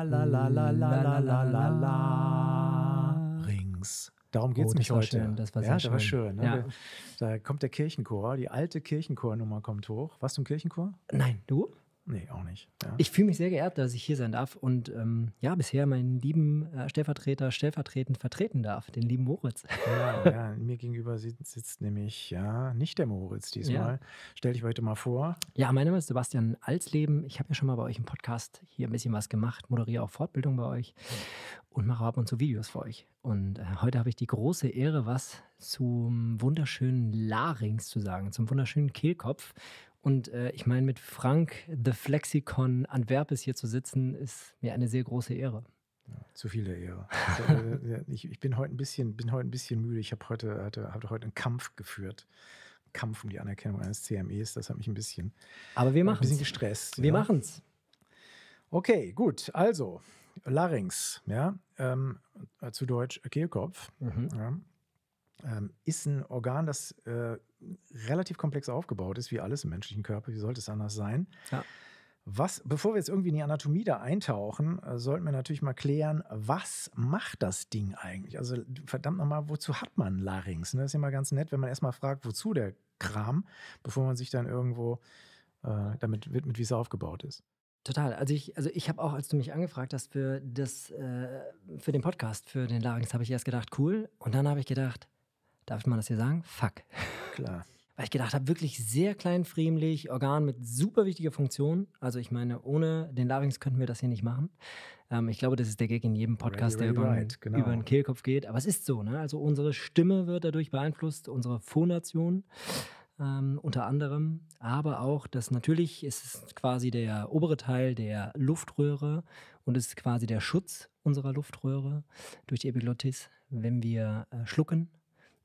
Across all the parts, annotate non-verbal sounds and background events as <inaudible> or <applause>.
la la la la la la la la rings. Darum geht es oh, mich heute. Schön, das war ja, das war schön. Ne? Ja. Da kommt der Kirchenchor, die alte Kirchenchornummer kommt hoch. Warst du im Kirchenchor? Nein, du? Nee, auch nicht. Ja. Ich fühle mich sehr geehrt, dass ich hier sein darf und ähm, ja, bisher meinen lieben äh, Stellvertreter stellvertretend vertreten darf, den lieben Moritz. Ja, ja mir gegenüber sitzt, sitzt, nämlich ja nicht der Moritz diesmal. Ja. Stell dich heute mal vor. Ja, mein Name ist Sebastian Alsleben. Ich habe ja schon mal bei euch im Podcast hier ein bisschen was gemacht, moderiere auch Fortbildung bei euch und mache ab und zu Videos für euch. Und äh, heute habe ich die große Ehre, was zum wunderschönen Larynx zu sagen, zum wunderschönen Kehlkopf. Und äh, ich meine, mit Frank The Flexicon Antwerpes hier zu sitzen, ist mir eine sehr große Ehre. Ja, zu viel der Ehre. <laughs> Also, äh, ich, ich, bin heute ein bisschen, bin heute ein bisschen müde. Ich habe heute, hatte, hatte heute einen Kampf geführt. Einen Kampf um die Anerkennung eines CMEs. Das hat mich ein bisschen, Aber wir äh, ein bisschen gestresst. Wir ja. es. Okay, gut. Also, Larynx, ja, ähm, zu Deutsch Kehlkopf. Mhm. Ja ähm, ist ein Organ, das äh, relativ komplex aufgebaut ist, wie alles im menschlichen Körper. Wie sollte es anders sein? Ja. Was, bevor wir jetzt irgendwie in die Anatomie da eintauchen, äh, sollten wir natürlich mal klären, was macht das Ding eigentlich? Also verdammt nochmal, wozu hat man Larynx? Ne? Das ist immer ganz nett, wenn man erstmal fragt, wozu der Kram, bevor man sich dann irgendwo äh, damit widmet, wie es aufgebaut ist. Total. Also ich, also ich habe auch, als du mich angefragt hast für das, äh, für den Podcast, für den Larynx, habe ich erst gedacht, cool. Und dann habe ich gedacht, darf man das hier sagen? Fuck. Klar. <laughs> Weil ich gedacht habe, wirklich sehr kleinfriemlich, Organ mit super wichtiger Funktion. Also ich meine, ohne den Larynx könnten wir das hier nicht machen. Ähm, ich glaube, das ist der Gag in jedem Podcast, ready, ready, der über, right, genau. über, den Kehlkopf geht. Aber es ist so, ne? Also unsere Stimme wird dadurch beeinflusst, unsere Phonation. Ähm, unter anderem, aber auch, dass natürlich ist es quasi der obere Teil der Luftröhre und ist quasi der Schutz unserer Luftröhre durch die Epiglottis, wenn wir äh, schlucken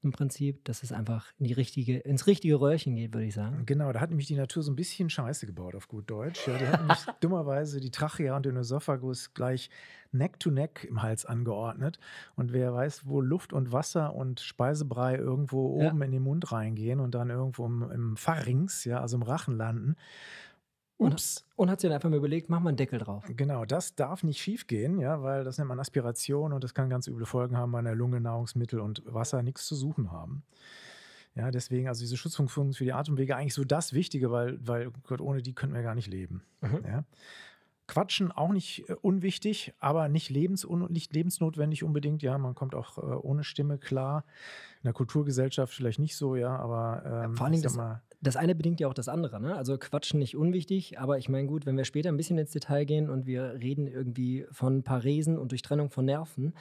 im Prinzip, dass es einfach in die richtige, ins richtige Röhrchen geht, würde ich sagen. Genau, da hat nämlich die Natur so ein bisschen Scheiße gebaut, auf gut Deutsch. Ja, die hat nämlich <laughs> dummerweise die Trachea und den Oesophagus gleich Neck to Neck im Hals angeordnet. Und wer weiß, wo Luft und Wasser und Speisebrei irgendwo ja. oben in den Mund reingehen und dann irgendwo im, im Pharynx, ja, also im Rachen landen Ups. Und, und hat sich dann einfach mal überlegt, mach mal einen Deckel drauf. Genau, das darf nicht schiefgehen, ja, weil das nennt man Aspiration und das kann ganz üble Folgen haben weil in der Lunge, Nahrungsmittel und Wasser nichts zu suchen haben. Ja, deswegen, also diese Schutzfunktion für die Atemwege eigentlich so das Wichtige, weil, weil oh Gott, ohne die könnten wir gar nicht leben. Mhm. Ja. Quatschen auch nicht äh, unwichtig, aber nicht, lebens, nicht lebensnotwendig unbedingt. Ja, man kommt auch äh, ohne Stimme klar in der Kulturgesellschaft vielleicht nicht so, ja, aber ähm, ja, vor allem Dingen das, das eine bedingt ja auch das andere, ne? Also Quatschen nicht unwichtig, aber ich meine, gut, wenn wir später ein bisschen ins Detail gehen und wir reden irgendwie von Paresen und Durchtrennung von Nerven,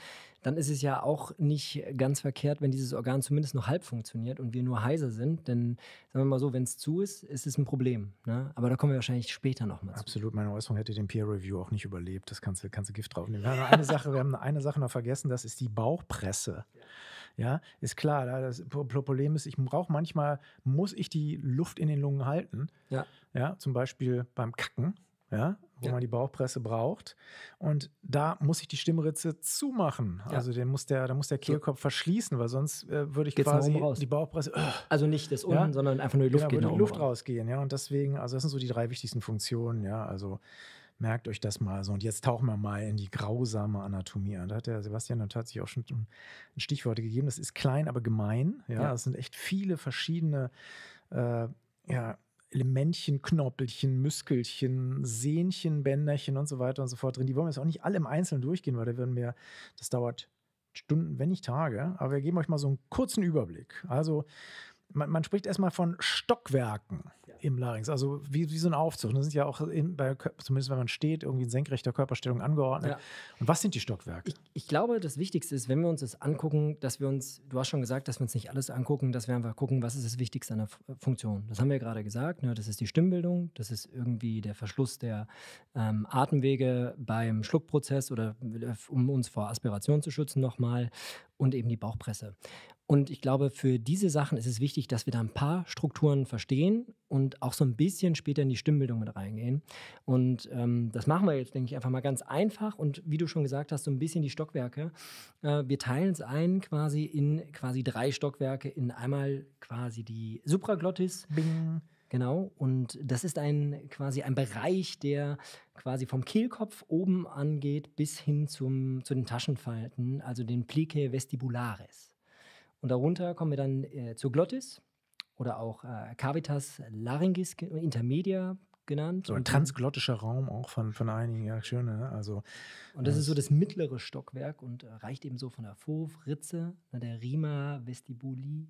dann ist es ja auch nicht ganz verkehrt, wenn dieses Organ zumindest noch halb funktioniert und wir nur heiser sind. Denn sagen wir mal so, wenn es zu ist, ist es ein Problem. Ne? Aber da kommen wir wahrscheinlich später nochmal zu. Absolut, meine Äußerung hätte den Peer Review auch nicht überlebt. Das kannst du, kannst du Gift draufnehmen. Wir haben eine Sache, wir haben eine Sache noch vergessen, das ist die Bauchpresse. Ja. Ja, ist klar. Das Problem ist, ich brauche manchmal, muss ich die Luft in den Lungen halten. Ja. Ja, zum Beispiel beim Kacken. Ja, wo ja. man die Bauchpresse braucht. Und da muss ich die Stimmritze zumachen. Ja. Also den muss der, da muss der Kehlkopf so. verschließen, weil sonst äh, würde ich Geht's quasi die Bauchpresse. Öh. Also nicht das unten, ja? sondern einfach nur die Luft genau, gehen. Würde die Luft rausgehen, ja. Und deswegen, also das sind so die drei wichtigsten Funktionen, ja. Also Merkt euch das mal so. Und jetzt tauchen wir mal in die grausame Anatomie an. Da hat der Sebastian dann tatsächlich auch schon Stichworte gegeben. Das ist klein, aber gemein. Ja, ja. es sind echt viele verschiedene äh, ja, Elementchen, Knoppelchen, Muskelchen, Sehnchen, Bänderchen und so weiter und so fort drin. Die wollen wir jetzt auch nicht alle im Einzelnen durchgehen, weil da würden wir, das dauert Stunden, wenn nicht Tage. Aber wir geben euch mal so einen kurzen Überblick. Also, man, man spricht erstmal von Stockwerken im Larynx, also wie, wie so ein Aufzug. Das sind ja auch, in, bei, zumindest wenn man steht, irgendwie in senkrechter Körperstellung angeordnet. Ja. Und was sind die Stockwerke? Ich, ich, glaube, das Wichtigste ist, wenn wir uns das angucken, dass wir uns, du hast schon gesagt, dass wir uns nicht alles angucken, dass wir einfach gucken, was ist das Wichtigste an der F Funktion. Das haben wir gerade gesagt, ne? das ist die Stimmbildung, das ist irgendwie der Verschluss der ähm, Atemwege beim Schluckprozess oder äh, um uns vor Aspiration zu schützen nochmal und eben die Bauchpresse. Und ich glaube, für diese Sachen ist es wichtig, dass wir da ein paar Strukturen verstehen und auch so ein bisschen später in die Stimmbildung mit reingehen. Und ähm, das machen wir jetzt, denke ich, einfach mal ganz einfach. Und wie du schon gesagt hast, so ein bisschen die Stockwerke. Äh, wir teilen es ein quasi in quasi drei Stockwerke. In einmal quasi die Supraglottis. Bing. Genau, und das ist ein quasi ein Bereich, der quasi vom Kehlkopf oben angeht bis hin zum, zu den Taschenfalten, also den Plique vestibularis. Und darunter kommen wir dann äh, zur Glottis oder auch äh, Cavitas laryngis intermedia genannt. So ein transglottischer Raum auch von, von einigen, ja, schön, ne? Also, und das äh, ist so das mittlere Stockwerk und äh, reicht eben so von der Fovritze, ne, der Rima vestibuli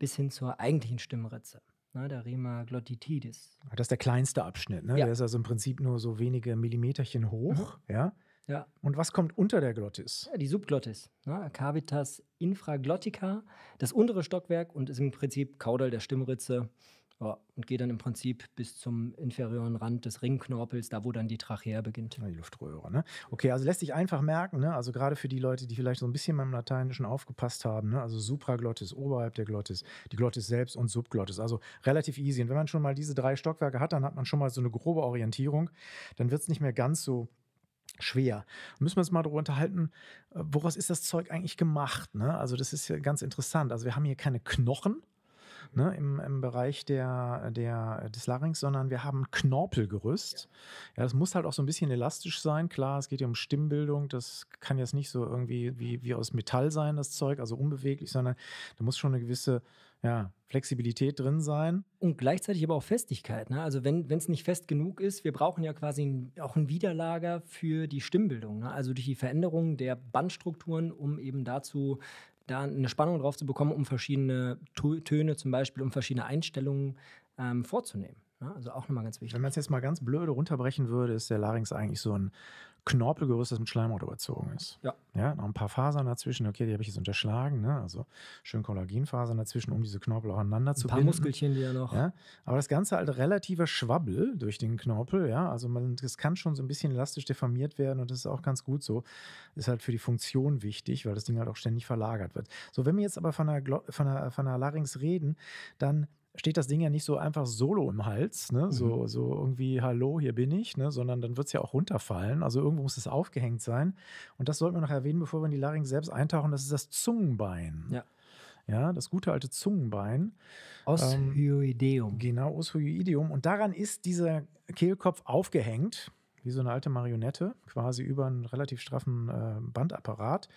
bis hin zur eigentlichen Stimmritze. Ne, der Rima glottitidis. Das ist der kleinste Abschnitt, ne? Ja. Der ist also im Prinzip nur so wenige Millimeterchen hoch, mhm. ja. Ja. Und was kommt unter der Glottis? Ja, die Subglottis. Ne? Cavitas infraglottica, das untere Stockwerk und ist im Prinzip Kaudal der Stimmritze. Ja, und geht dann im Prinzip bis zum inferioren Rand des Ringknorpels, da wo dann die Trachea beginnt. Die Luftröhre, ne? Okay, also lässt sich einfach merken, ne? also gerade für die Leute, die vielleicht so ein bisschen beim Lateinischen aufgepasst haben, ne? also Supraglottis, oberhalb der Glottis, die Glottis selbst und Subglottis, also relativ easy. Und wenn man schon mal diese drei Stockwerke hat, dann hat man schon mal so eine grobe Orientierung, dann wird es nicht mehr ganz so schwer. Müssen wir uns mal darüber unterhalten, äh, woraus ist das Zeug eigentlich gemacht? Ne? Also das ist ja ganz interessant. Also wir haben hier keine Knochen, ne, im, im Bereich der, der, des Larynx, sondern wir haben Knorpelgerüst. Ja. ja, das muss halt auch so ein bisschen elastisch sein. Klar, es geht ja um Stimmbildung. Das kann jetzt nicht so irgendwie wie, wie aus Metall sein, das Zeug, also unbeweglich, sondern da muss schon eine gewisse ja, Flexibilität drin sein. Und gleichzeitig aber auch Festigkeit. Ne? Also wenn es nicht fest genug ist, wir brauchen ja quasi ein, auch ein Widerlager für die Stimmbildung. Ne? Also durch die Veränderung der Bandstrukturen, um eben dazu da eine Spannung drauf zu bekommen, um verschiedene Töne zum Beispiel, um verschiedene Einstellungen ähm, vorzunehmen. Ne? Also auch nochmal ganz wichtig. Wenn man es jetzt mal ganz blöde runterbrechen würde, ist der Larynx eigentlich so ein Knorpelgerüst, das mit Schleimhaut überzogen ist. Ja. Ja, noch ein paar Fasern dazwischen. Okay, die habe ich jetzt unterschlagen. Ne? Also schön Kollagenfasern dazwischen, um diese Knorpel auch aneinander ein zu paar binden. paar Muskelchen, die ja noch. Ja? Aber das Ganze halt relativer Schwabbel durch den Knorpel. Ja, also man, das kann schon so ein bisschen elastisch deformiert werden und das ist auch ganz gut so. Ist halt für die Funktion wichtig, weil das Ding halt auch ständig verlagert wird. So, wenn wir jetzt aber von einer, Glo von einer, von einer Larynx reden, dann steht das Ding ja nicht so einfach solo im Hals, ne? so, mhm. so irgendwie, hallo, hier bin ich, ne? sondern dann wird es ja auch runterfallen. Also irgendwo muss es aufgehängt sein. Und das sollten wir noch erwähnen, bevor wir in die Larynx selbst eintauchen, das ist das Zungenbein. Ja. Ja, das gute alte Zungenbein. Oshyoideum. Ähm, genau, Oshyoideum. Und daran ist dieser Kehlkopf aufgehängt wie so eine alte Marionette, quasi über einen relativ straffen äh, Bandapparat.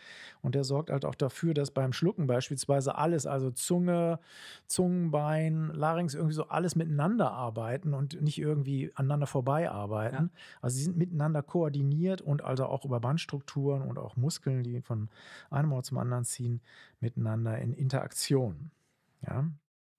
Und der sorgt halt auch dafür, dass beim Schlucken beispielsweise alles, also Zunge, Zungenbein, Larynx, irgendwie so alles miteinander arbeiten und nicht irgendwie aneinander vorbei arbeiten. Ja. Also sie sind miteinander koordiniert und also auch über Bandstrukturen und auch Muskeln, die von einem Ort zum anderen ziehen, miteinander in Interaktion. Ja.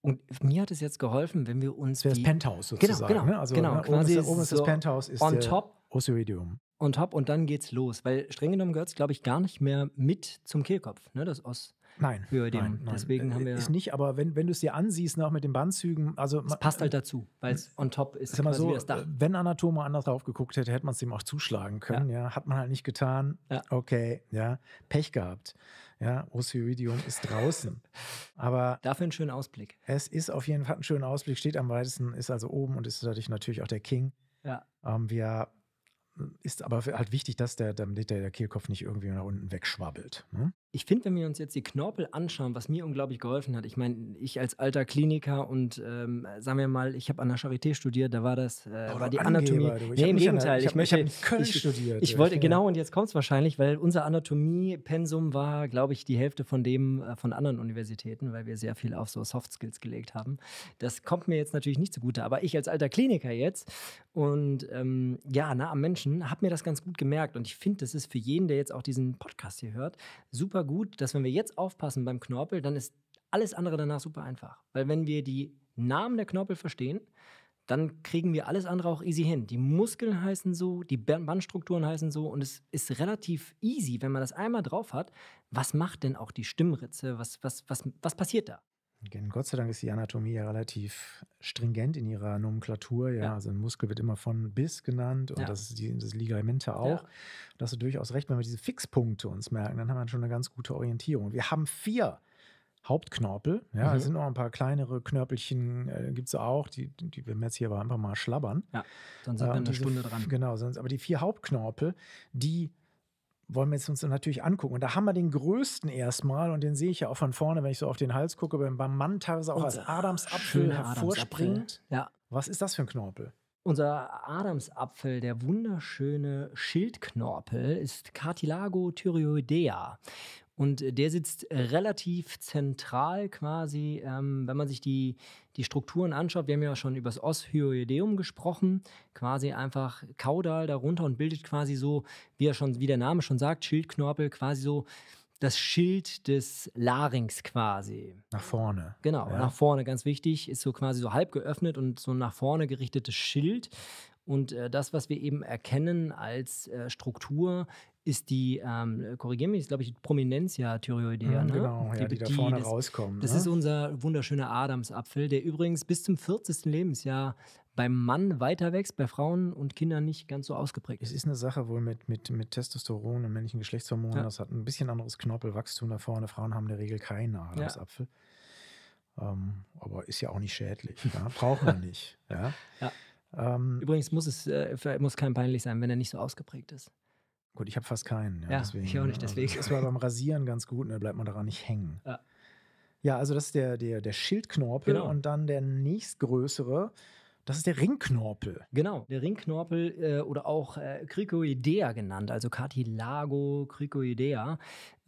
Und mir hat es jetzt geholfen, wenn wir uns. Das, das Penthouse genau, sozusagen. Genau, genau. Ne? Also genau, ne? oben, ist, oben so das Penthouse. Ist on top Osiridium. Und hopp, und dann geht's los. Weil streng genommen gehört es, glaube ich, gar nicht mehr mit zum Kehlkopf, ne? Das Os. Nein. Nein, nein, Deswegen haben äh, wir. Ist nicht, aber wenn, wenn du es dir ansiehst, ne, auch mit den Bandzügen, also. Es passt halt äh, dazu, weil es äh, on top ist. Sag mal so, das Dach. Wenn Anatomo anders drauf geguckt hätte, hätte man es ihm auch zuschlagen können, ja. ja. Hat man halt nicht getan. Ja. Okay, ja. Pech gehabt. Ja, Osioidium ist draußen. <laughs> aber. Dafür einen schönen Ausblick. Es ist auf jeden Fall ein schöner Ausblick, steht am weitesten, ist also oben und ist dadurch natürlich auch der King. Ja. Ähm, wir ist aber halt wichtig, dass der, damit der, Kehlkopf nicht irgendwie nach unten wegschwabbelt. Ne? Ich finde, wenn wir uns jetzt die Knorpel anschauen, was mir unglaublich geholfen hat, ich meine, ich als alter Kliniker und ähm, sagen wir mal, ich habe an der Charité studiert, da war das, äh, oh, war die Anatomie. Angeber, nee, im Gegenteil. ich, hab, möchte, ich Köln ich, studiert. Ich wollte, ja. genau, und jetzt kommt es wahrscheinlich, weil unser Anatomie-Pensum war, glaube ich, die Hälfte von dem äh, von anderen Universitäten, weil wir sehr viel auf so Soft Skills gelegt haben. Das kommt mir jetzt natürlich nicht zugute, aber ich als alter Kliniker jetzt und ähm, ja, nah am Menschen, habe mir das ganz gut gemerkt und ich finde, das ist für jeden, der jetzt auch diesen Podcast hier hört, super super gut, dass wenn wir jetzt aufpassen beim Knorpel, dann ist alles andere danach super einfach. Weil wenn wir die Namen der Knorpel verstehen, dann kriegen wir alles andere auch easy hin. Die Muskeln heißen so, die Bandstrukturen heißen so und es ist relativ easy, wenn man das einmal drauf hat. Was macht denn auch die Stimmritze? Was, was, was, was passiert da? Gott sei Dank ist die Anatomie ja relativ stringent in ihrer Nomenklatur. Ja, ja. also ein Muskel wird immer von bis genannt und ja. das, die, das Ligamente auch. Ja. Da hast du durchaus recht, wenn wir diese Fixpunkte uns merken, dann haben wir schon eine ganz gute Orientierung. Wir haben vier Hauptknorpel. Ja, mhm. es sind noch ein paar kleinere Knörpelchen, äh, gibt es auch, die, die werden wir jetzt hier aber einfach mal schlabbern. Ja, dann sind äh, wir ähm, eine diese, Stunde dran. Genau, sonst, aber die vier Hauptknorpel, die wollen wir jetzt uns natürlich angucken. Und da haben wir den größten erstmal, und den sehe ich ja auch von vorne, wenn ich so auf den Hals gucke, beim Mantarse auch als Adamsapfel hervorspringt. Adamsapfel. Ja. Was ist das für ein Knorpel? Unser Adamsapfel, der wunderschöne Schildknorpel, ist Cartilago thyroidea. Und der sitzt relativ zentral quasi, ähm, wenn man sich die, die Strukturen anschaut, wir haben ja schon über das Oshyoideum gesprochen, quasi einfach Kaudal darunter und bildet quasi so, wie, er schon, wie der Name schon sagt, Schildknorpel, quasi so das Schild des Larynx quasi. Nach vorne. Genau, ja. nach vorne, ganz wichtig, ist so quasi so halb geöffnet und so ein nach vorne gerichtetes Schild. Und äh, das, was wir eben erkennen als äh, Struktur, ist die, ähm, korrigiere mich, ist glaube ich Prominenz ja Thyreoidea. Mhm, ne? genau, ne? ja, die, die, da vorne das, rauskommen. Das ne? ist unser wunderschöner Adamsapfel, der übrigens bis zum 40. Lebensjahr beim Mann weiter wächst, bei Frauen und Kindern nicht ganz so ausgeprägt. Es ist eine Sache wohl mit, mit, mit Testosteron und männlichen Geschlechtshormonen. Ja. Das hat ein bisschen anderes Knorpelwachstum da vorne. Frauen haben in der Regel keinen Adamsapfel. Ja. Ähm, aber ist ja auch nicht schädlich. ja? Braucht man nicht. ja. <laughs> Ähm, übrigens muss es äh, muss kein peinlich sein, wenn er nicht so ausgeprägt ist. Gut, ich habe fast keinen. Ja, ja deswegen, ich auch nicht, ne, deswegen. Also, das war beim Rasieren ganz gut und ne, da bleibt man daran nicht hängen. Ja, ja also das ist der, der, der Schildknorpel genau. und dann der nächstgrößere. Das ist der Ringknorpel. Genau, der Ringknorpel äh, oder auch äh, Cricoidea genannt, also Cartilago cricoidea,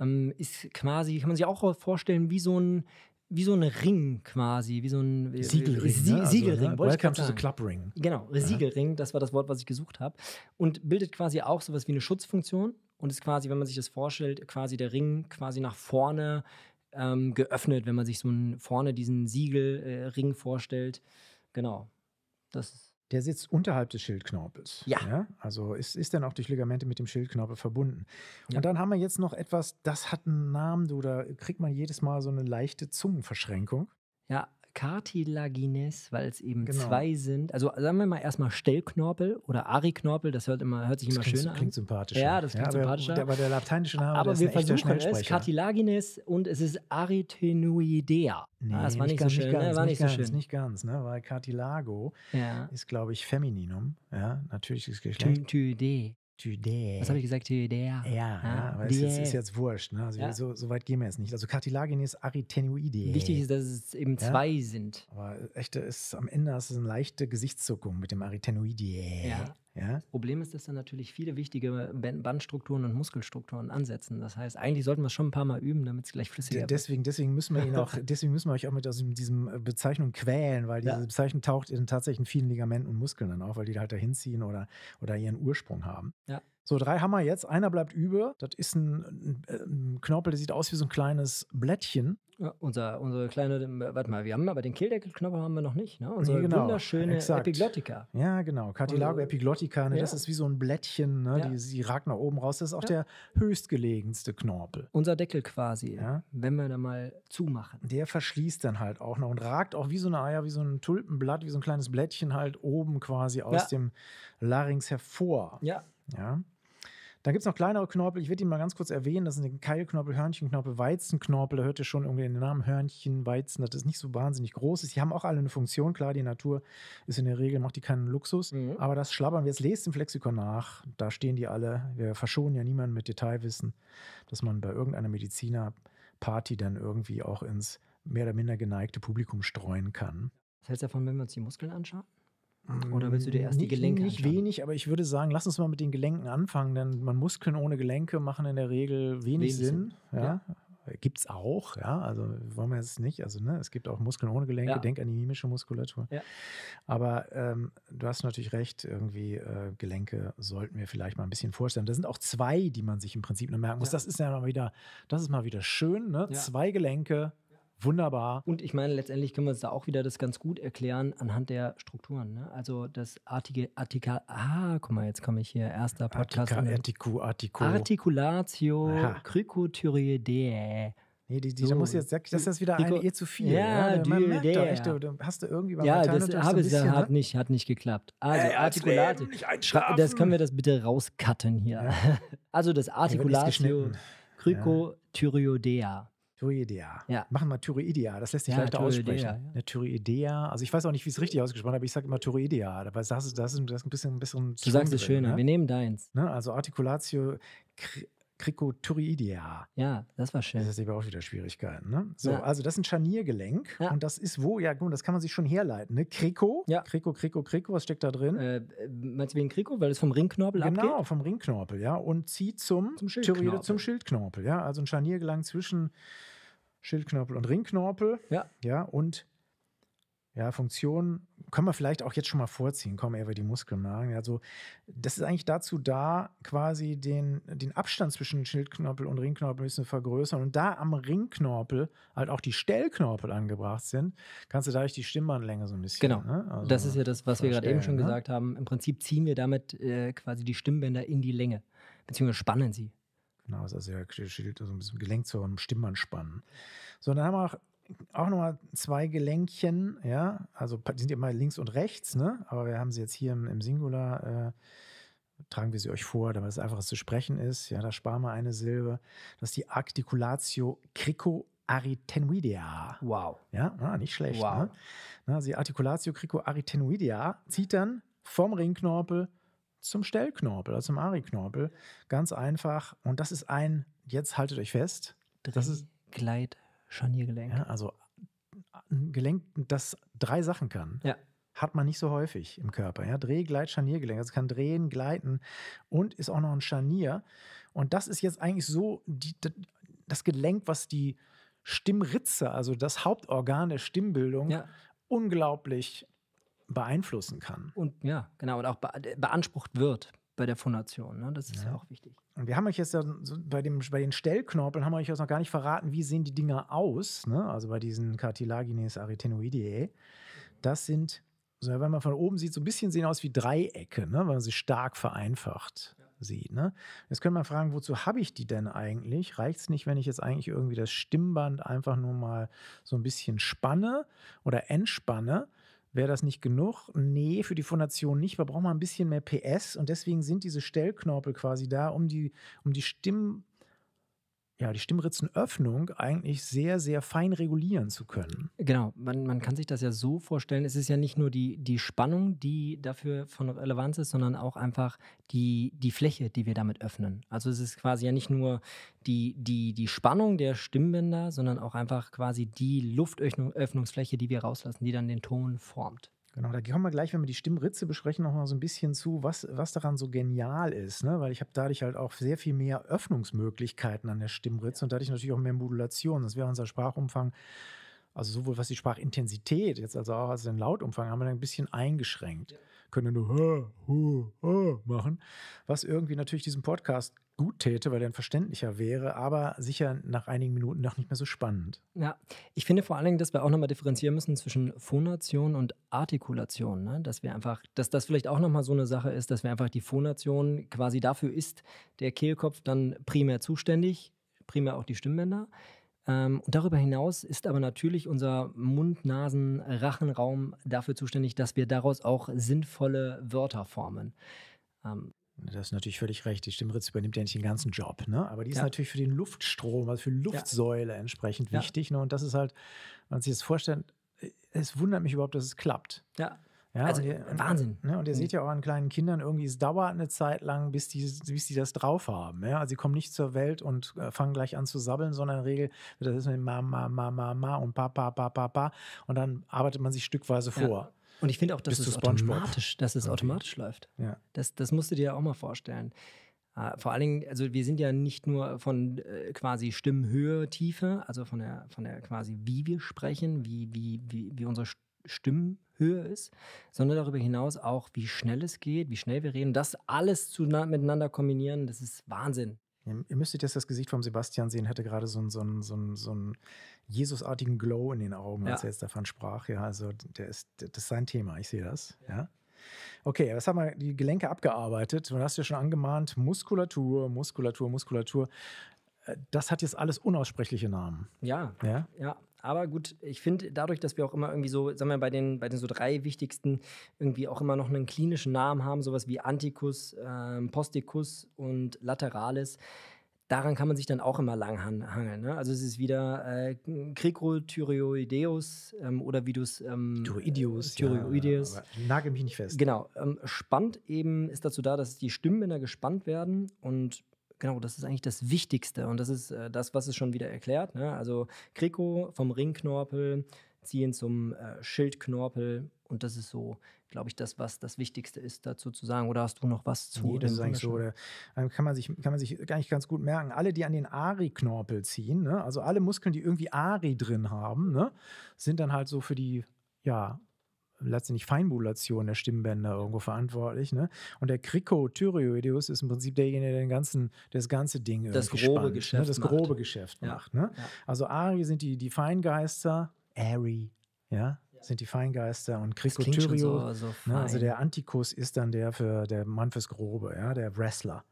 ähm, ist quasi, kann man sich auch vorstellen, wie so ein wie so ein Ring quasi, wie so ein Siegelring. Sie, ne? Also, ne Siegelring. Also, Welcome to the Club Ring. Genau, ja. Siegelring, das war das Wort, was ich gesucht habe. Und bildet quasi auch sowas wie eine Schutzfunktion und ist quasi, wenn man sich das vorstellt, quasi der Ring quasi nach vorne ähm, geöffnet, wenn man sich so einen, vorne diesen Siegelring äh, vorstellt. Genau. Das ist der sitzt unterhalb des Schildknorpels. Ja. ja? Also ist, ist dann auch durch Ligamente mit dem Schildknorpel verbunden. Ja. Und dann haben wir jetzt noch etwas, das hat einen Namen, du, da kriegt man jedes Mal so eine leichte Zungenverschränkung. Ja, Kartilagines, weil es eben genau. zwei sind. Also sagen wir mal erstmal Stellknorpel oder Ariknorpel, das hört, immer, hört sich immer klingt, schöner an. Klingt sympathischer. Ja, das klingt ja, sympathischer. Aber, aber der lateinische Name aber wir versuchen es, Kartilagines und es ist Aritenoidea. Nee, ah, das war nicht, ganz, so schön. Nicht ne? ganz, ne? war nicht, nicht so ganz, schön. Nicht ganz, ne? weil Cartilago ja. ist, glaube ich, Femininum. Ja, natürlich natürliches Geschlecht. Tüde. Today. Was habe ich gesagt? Today. Ja, ah, ja aber es ist, jetzt wurscht. Ne? Also ja. so, so, weit gehen wir jetzt nicht. Also ist aritenoide. Wichtig ist, dass es eben ja? zwei sind. Aber echte ist, am Ende hast du eine leichte Gesichtszuckung mit dem Aritenoide. Ja. Ja? Das Problem ist, dass dann natürlich viele wichtige Bandstrukturen und Muskelstrukturen ansetzen. Das heißt, eigentlich sollten wir es schon ein paar Mal üben, damit es gleich flüssiger deswegen, wird. Deswegen müssen wir ihn auch, <laughs> deswegen müssen wir euch auch mit aus diesem, diesem äh, Bezeichnung quälen, weil diese ja. Bezeichnung taucht in tatsächlich vielen Ligamenten und Muskeln dann auf, weil die halt dahin ziehen oder, oder ihren Ursprung haben. Ja. So, drei Hammer jetzt. Einer bleibt über. Das ist ein, äh, ein Knorpel, der sieht aus wie so ein kleines Blättchen. Ja, unser, unsere kleine, äh, warte mal, wir haben aber den Kehldeckelknorpel haben wir noch nicht, ne? Unsere nee, genau, wunderschöne exakt. Epiglottica. Ja, genau. Cartilago also, epiglottica, ne? Ja. das ist wie so ein Blättchen, ne? Ja. Die, die ragt nach oben raus. Das ist auch der höchstgelegenste Knorpel. Unser Deckel quasi, wenn wir da mal zumachen. Der verschließt dann halt auch noch und ragt auch wie so eine Eier, wie so ein Tulpenblatt, wie so ein kleines Blättchen halt oben quasi aus dem Larynx hervor. Ja. Ja. Dann gibt es noch kleinere Knorpel, ich werde die mal ganz kurz erwähnen. Das sind Keilknorpel, Hörnchenknorpel, Weizenknorpel. Da hört ihr schon irgendwie den Namen Hörnchen, Weizen, das ist nicht so wahnsinnig groß. Die haben auch alle eine Funktion. Klar, die Natur ist in der Regel, macht die keinen Luxus. Mhm. Aber das schlabbern wir jetzt, lest im Flexikon nach. Da stehen die alle. Wir verschonen ja niemanden mit Detailwissen, dass man bei irgendeiner Medizinerparty dann irgendwie auch ins mehr oder minder geneigte Publikum streuen kann. Was hältst du davon, wenn wir uns die Muskeln anschauen? Oder willst du dir erst nicht, die Gelenke anschauen? Nicht wenig, aber ich würde sagen, lass uns mal mit den Gelenken anfangen, denn man Muskeln ohne Gelenke machen in der Regel wenig, Sinn. Sinn. Ja. ja. Gibt's auch, ja. Also wollen wir es nicht. Also, ne, es gibt auch Muskeln ohne Gelenke, ja. denk an die mimische Muskulatur. Ja. Aber ähm, du hast natürlich recht, irgendwie äh, Gelenke sollten wir vielleicht mal ein bisschen vorstellen. Da sind auch zwei, die man sich im Prinzip nur merken muss. Das ist ja mal wieder, das ist mal wieder schön, ne? Zwei Gelenke, Wunderbar. Und ich meine, letztendlich können wir uns da auch wieder das ganz gut erklären anhand der Strukturen. Ne? Also das artige, Artikel, ah, guck mal, jetzt komme ich hier, erster Podcast. Artikel, artiku, Artikel. Artikulatio cricotyroideae. Nee, die, die, so. da muss jetzt, das ist wieder Nico, ein E zu viel. Ja, ja man merkt doch echt, du, hast du irgendwie bei Ja, das habe ich, so hat, ne? nicht, hat nicht geklappt. Also, Artikulatio. Artikulate. Das können wir das bitte rauscutten hier. Ja. <laughs> Also, das Articulatio ja, Thyroidea. Ja. Machen wir Thyroidea. Das lässt sich ja, leichter aussprechen. Ja. Eine Thyroidea. Also ich weiß auch nicht, wie es richtig ausgesprochen habe. Ich sage immer Thyroidea. Aber das das ist, ein bisschen, ein bisschen. Du sagst es schöner. Ne? Wir nehmen deins. Ne? Also Articulatio Cricothyroidea. Ja, das war schön. Das ist aber auch wieder Schwierigkeiten. Ne? So, ja. also das ist ein Scharniergelenk. Ja. Und das ist wo? Ja, gut, das kann man sich schon herleiten. Ne? Krico? Ja. Krico, Krico, Krico, was steckt da drin? Äh, meinst du wegen Krico? Weil es vom Ringknorpel genau, abgeht? Genau, vom Ringknorpel, ja. Und zieht zum, zum Schildknorpel. zum Schildknorpel, ja. Also ein Scharniergelenk zwischen Schildknorpel und Ringknorpel. Ja. Ja, und ja, Funktion können wir vielleicht auch jetzt schon mal vorziehen. Kommen eher über die Muskelmagen. Also, das ist eigentlich dazu da, quasi den, den Abstand zwischen Schildknorpel und Ringknorpel ein bisschen vergrößern. Und da am Ringknorpel halt auch die Stellknorpel angebracht sind, kannst du dadurch die Stimmbandlänge so ein bisschen. Genau. Ne? Also das ist ja das, was wir gerade eben schon ne? gesagt haben. Im Prinzip ziehen wir damit äh, quasi die Stimmbänder in die Länge, beziehungsweise spannen sie. Genau, das ist also ja Schild, also ein bisschen Gelenk zur Stimmband spannen. So, dann haben wir auch, auch nochmal zwei Gelenkchen, ja, also die sind ja mal links und rechts, ne? aber wir haben sie jetzt hier im, im Singular, äh, tragen wir sie euch vor, damit es einfacher zu sprechen ist. Ja, da sparen wir eine Silbe. Das ist die Articulatio crico Aritenoidea. Wow. Ja, na, ah, nicht schlecht. Ne? Wow. Ne? Na, also die Articulatio crico Aritenoidea zieht dann vom Ringknorpel zum Stellknorpel oder also zum Ariknorpel. Ganz einfach. Und das ist ein, jetzt haltet euch fest, das ist Gleit Scharniergelenk. Ja, also ein Gelenk, das drei Sachen kann. Ja. Hat man nicht so häufig im Körper. Ja? Dreh, Gleit, Scharniergelenk. Also kann drehen, gleiten und ist auch noch ein Scharnier. Und das ist jetzt eigentlich so die, das Gelenk, was die Stimmritze, also das Hauptorgan der Stimmbildung, ja. unglaublich beeinflussen kann. Und ja, genau, und auch äh, beansprucht wird bei der Fondation. Ne? Das ist ja. ja. auch wichtig. Und wir haben euch jetzt ja so bei, dem, bei den Stellknorpeln haben wir euch jetzt noch gar nicht verraten, wie sehen die Dinger aus, ne? also bei diesen Cartilagines aretenoideae. Das sind, so wenn man von oben sieht, so ein bisschen sehen aus wie Dreiecke, ne? wenn man sie stark vereinfacht ja. sieht. Ne? Jetzt können wir fragen, wozu habe ich die denn eigentlich? Reicht es nicht, wenn ich jetzt eigentlich irgendwie das Stimmband einfach nur mal so ein bisschen spanne oder entspanne? wäre das nicht genug? Nee, für die Fondation nicht. Wir brauchen mal ein bisschen mehr PS und deswegen sind diese Stellknorpel quasi da, um die, um die Stimmen ja, die Stimmritzenöffnung eigentlich sehr, sehr fein regulieren zu können. Genau, man, man kann sich das ja so vorstellen, es ist ja nicht nur die, die Spannung, die dafür von Relevanz ist, sondern auch einfach die, die Fläche, die wir damit öffnen. Also es ist quasi ja nicht nur die, die, die Spannung der Stimmbänder, sondern auch einfach quasi die Luftöffnungsfläche, die wir rauslassen, die dann den Ton formt. Genau, da kommen wir gleich, wenn wir die Stimmritze besprechen, noch mal so ein bisschen zu, was, was daran so genial ist. Ne? Weil ich habe dadurch halt auch sehr viel mehr Öffnungsmöglichkeiten an der Stimmritze und dadurch natürlich auch mehr Modulation. Das wäre unser Sprachumfang, also sowohl was die Sprachintensität jetzt also auch als den Lautumfang, haben wir da ein bisschen eingeschränkt. Ja können nur hör, hör, hör machen, was irgendwie natürlich diesem Podcast gut täte, weil er dann verständlicher wäre, aber sicher nach einigen Minuten noch nicht mehr so spannend. Ja, ich finde vor allen Dingen, dass wir auch nochmal differenzieren müssen zwischen Phonation und Artikulation. Ne? Dass wir einfach, dass das vielleicht auch nochmal so eine Sache ist, dass wir einfach die Phonation quasi dafür ist der Kehlkopf dann primär zuständig, primär auch die Stimmbänder. Ähm, und darüber hinaus ist aber natürlich unser Mund-Nasen-Rachenraum dafür zuständig, dass wir daraus auch sinnvolle Wörter formen. Ähm, das ist natürlich völlig recht. Die Stimmritze übernimmt ja nicht den ganzen Job, ne? Aber die ist ja. natürlich für den Luftstrom, also für Luftsäule ja. entsprechend ja. wichtig. Ne? Und das ist halt, wenn man sich das vorstellt, äh, es wundert mich überhaupt, dass es klappt. Ja. Ja, also ihr, Wahnsinn. Ne, und ihr mhm. seht ja auch an kleinen Kindern, irgendwie es dauert eine Zeit lang, bis die, bis die das drauf haben. Ja? Also sie kommen nicht zur Welt und äh, fangen gleich an zu sabbeln, sondern in der Regel das ist mit Ma, Ma, Ma, Ma, Ma und Pa, Pa, Pa, Pa, Pa. Und dann arbeitet man sich stückweise vor. Ja. Und ich finde auch, dass es, automatisch, dass es okay. automatisch läuft. Ja. Das, das musst du dir ja auch mal vorstellen. Äh, vor allen Dingen, also wir sind ja nicht nur von äh, quasi Stimmhöhe, Tiefe, also von der, von der quasi, wie wir sprechen, wie, wie, wie, wie unsere Stimmen Höhe ist, sondern darüber hinaus auch, wie schnell es geht, wie schnell wir reden. Das alles zu, miteinander kombinieren, das ist Wahnsinn. Ihr müsstet jetzt das Gesicht vom Sebastian sehen, hatte gerade so einen, so einen, so einen, so einen Jesusartigen Glow in den Augen, als ja. er jetzt davon sprach. Ja, also der ist, das ist sein Thema, ich sehe das. ja? ja? Okay, das haben wir die Gelenke abgearbeitet. Du hast ja schon angemahnt, Muskulatur, Muskulatur, Muskulatur. Äh, das hat jetzt alles unaussprechliche Namen. Ja, ja, ja. Aber gut, ich finde dadurch, dass wir auch immer irgendwie so, sagen wir bei den, bei den so drei wichtigsten irgendwie auch immer noch einen klinischen Namen haben, sowas wie Antikus, äh, Posticus und Lateralis, daran kann man sich dann auch immer lang hangeln. Ne? Also es ist wieder äh, Cricothyreoideus ähm, oder wie du es... Ähm, Thyroideus. Thyroideus. Ja, nagel mich nicht fest. Genau. Ähm, spannt eben ist dazu da, dass die Stimmbänder gespannt werden und Genau, das ist eigentlich das Wichtigste und das ist äh, das, was es schon wieder erklärt. Ne? Also Kriko vom Ringknorpel ziehen zum äh, Schildknorpel und das ist so, glaube ich, das, was das Wichtigste ist, dazu zu sagen. Oder hast du noch was zu? Nee, das ist eigentlich so. Oder, ähm, kann, man sich, kann man sich eigentlich ganz gut merken. Alle, die an den Ari-Knorpel ziehen, ne? also alle Muskeln, die irgendwie Ari drin haben, ne? sind dann halt so für die ja, letztendlich Feinmodulation der Stimmbänder irgendwo verantwortlich. Ne? Und der Cricotyreoideus ist im Prinzip derjenige, der den ganzen, das ganze Ding das grobe spannt, ne? Geschäft ne? das grobe macht. Geschäft macht. Ne? Ja. Also Ari sind die, die Feingeister, Ari, ja, sind die Feingeister und Cricotyrio, so, so ne, also der Antikus ist dann der für der Mann fürs Grobe, ja, der Wrestler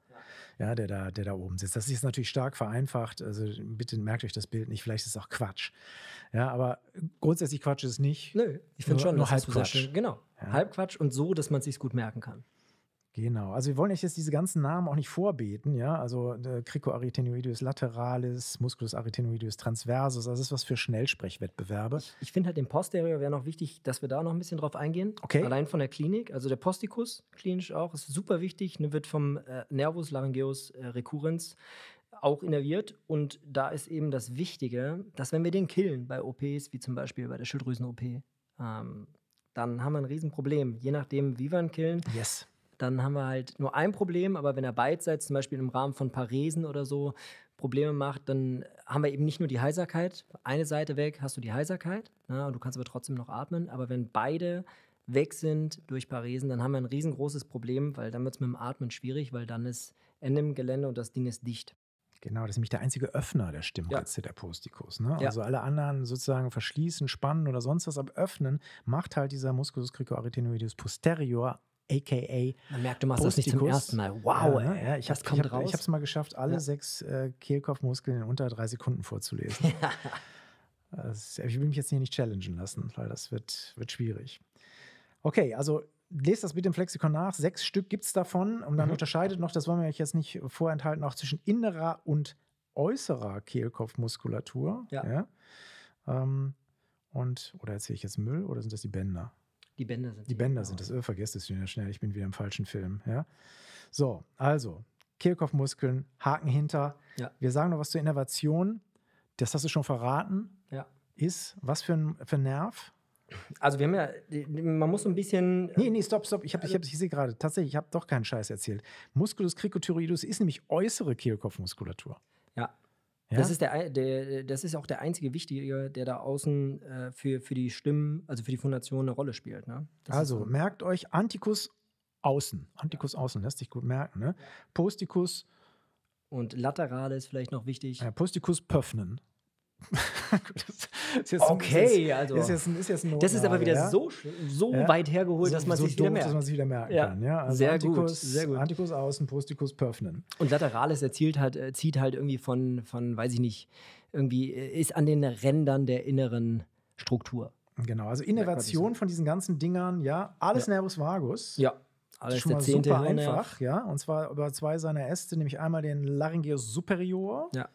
ja, der da, der da oben sitzt. Das ist natürlich stark vereinfacht. Also bitte merkt euch das Bild nicht. Vielleicht ist es auch Quatsch. Ja, aber grundsätzlich Quatsch ist es nicht. Nö, ich finde schon, nur halb Quatsch. Genau, ja. halb Quatsch und so, dass man es sich gut merken kann. Genau, also wir wollen euch jetzt diese ganzen Namen auch nicht vorbeten, ja, also äh, lateralis, Musculus aritenoideus transversus, also das ist was für Schnellsprechwettbewerbe. Ich, ich finde halt den Posterior wäre noch wichtig, dass wir da noch ein bisschen drauf eingehen, okay. allein von der Klinik, also der Postikus klinisch auch, ist super wichtig, ne, wird vom äh, Nervus laryngeus äh, recurrens auch innerviert. Und da ist eben das Wichtige, dass wenn wir den killen bei OPs, wie zum Beispiel bei der Schilddrüsen-OP, ähm, dann haben wir ein Riesenproblem. Je nachdem, wie wir ihn killen, yes dann haben wir halt nur ein Problem, aber wenn er beidseits, zum Beispiel im Rahmen von Paresen oder so, Probleme macht, dann haben wir eben nicht nur die Heiserkeit. Eine Seite weg, hast du die Heiserkeit, ja, ne, und du kannst aber trotzdem noch atmen. Aber wenn beide weg sind durch Paresen, dann haben wir ein riesengroßes Problem, weil dann wird es mit dem Atmen schwierig, weil dann ist Ende im Gelände und das Ding ist dicht. Genau, das ist nämlich der einzige Öffner der Stimmkatze, ja. der Postikus. Ne? Ja. Also alle anderen sozusagen verschließen, spannen oder sonst was, aber öffnen macht halt dieser Musculus cricoaretinoideus posterior aka. Man merkt, du machst Postikus. das nicht zum ersten Mal. Wow, ja, ey, ne? ja, ich das hab, kommt ich hab, raus. Ich habe es mal geschafft, alle ja. sechs äh, Kehlkopfmuskeln in unter drei Sekunden vorzulesen. <laughs> das, ich will mich jetzt hier nicht challengen lassen, weil das wird, wird schwierig. Okay, also lest das bitte im Flexikon nach. Sechs Stück gibt es davon und dann mhm. unterscheidet noch, das wollen wir euch jetzt nicht vorenthalten, auch zwischen innerer und äußerer Kehlkopfmuskulatur. Ja. ja. Ähm, und, oder erzähle ich jetzt Müll oder sind das die Bänder? Die Bänder sind Die Bänder genau. sind das. Oh, vergesst es wieder schnell. Ich bin wieder im falschen Film. Ja? So, also Kehlkopfmuskeln, Haken hinter. Ja. Wir sagen noch was zur Innervation. Das hast du schon verraten. Ja. Ist was für ein für Nerv? Also wir haben ja, man muss so ein bisschen. Äh, nee, nee, stopp, stopp. Ich habe, ich, hab, ich sehe gerade, tatsächlich, ich habe doch keinen Scheiß erzählt. Musculus cricotyroideus ist nämlich äußere Kehlkopfmuskulatur. Ja? Das, ist der, der, das ist auch der einzige Wichtige, der da außen äh, für, für die Stimmen, also für die Fundation eine Rolle spielt. Ne? Also ist, merkt euch Antikus außen. Antikus ja. außen, lässt sich gut merken. Ne? Posticus. Und Laterale ist vielleicht noch wichtig. Ja, Posticus pöffnen. <laughs> das, <laughs> okay, also. Ist jetzt ein, ist jetzt ein das ist aber wieder ja? so, so ja? weit hergeholt, so, dass man so sich dumm, merkt. dass man sich wieder merken ja. kann. Ja? Also sehr, Antikus, gut. sehr gut. Antikus außen, Posticus perfnen. Und Laterales erzielt halt, äh, zieht halt irgendwie von, von, weiß ich nicht, irgendwie äh, ist an den Rändern der inneren Struktur. Genau, also Innovation von diesen ganzen Dingern, ja, alles Nervus vagus. Ja, alles schon mal super einfach, ja. Und zwar über zwei seiner Äste, nämlich einmal den Laryngeus superior. Ja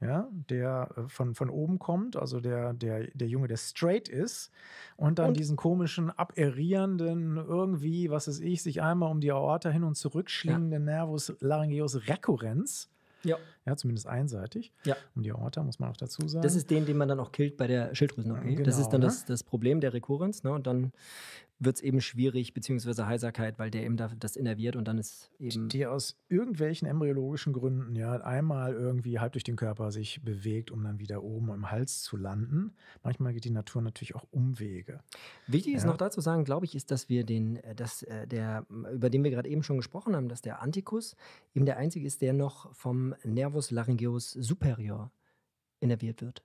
ja, der äh, von, von oben kommt, also der, der, der Junge, der straight ist und dann und diesen komischen, aberrierenden, irgendwie, was weiß ich, sich einmal um die Aorta hin und zurück schlingenden ja. Nervus laryngeus recurrens. Ja ja, zumindest einseitig. Ja. Um die Aorta muss man auch dazu sagen. Das ist den, den man dann auch killt bei der Schilddrüsen-OP. Genau, das ist dann ne? das, das Problem der Rekurrenz. Ne? Und dann wird es eben schwierig, beziehungsweise Heiserkeit, weil der eben das innerviert und dann ist eben. Die aus irgendwelchen embryologischen Gründen ja einmal irgendwie halb durch den Körper sich bewegt, um dann wieder oben im Hals zu landen. Manchmal geht die Natur natürlich auch Umwege. Wichtig ja. ist noch dazu sagen, glaube ich, ist, dass wir den, äh, dass äh, der, über den wir gerade eben schon gesprochen haben, dass der Antikus eben der einzige ist, der noch vom Nervus Nervus laryngeus superior innerviert wird.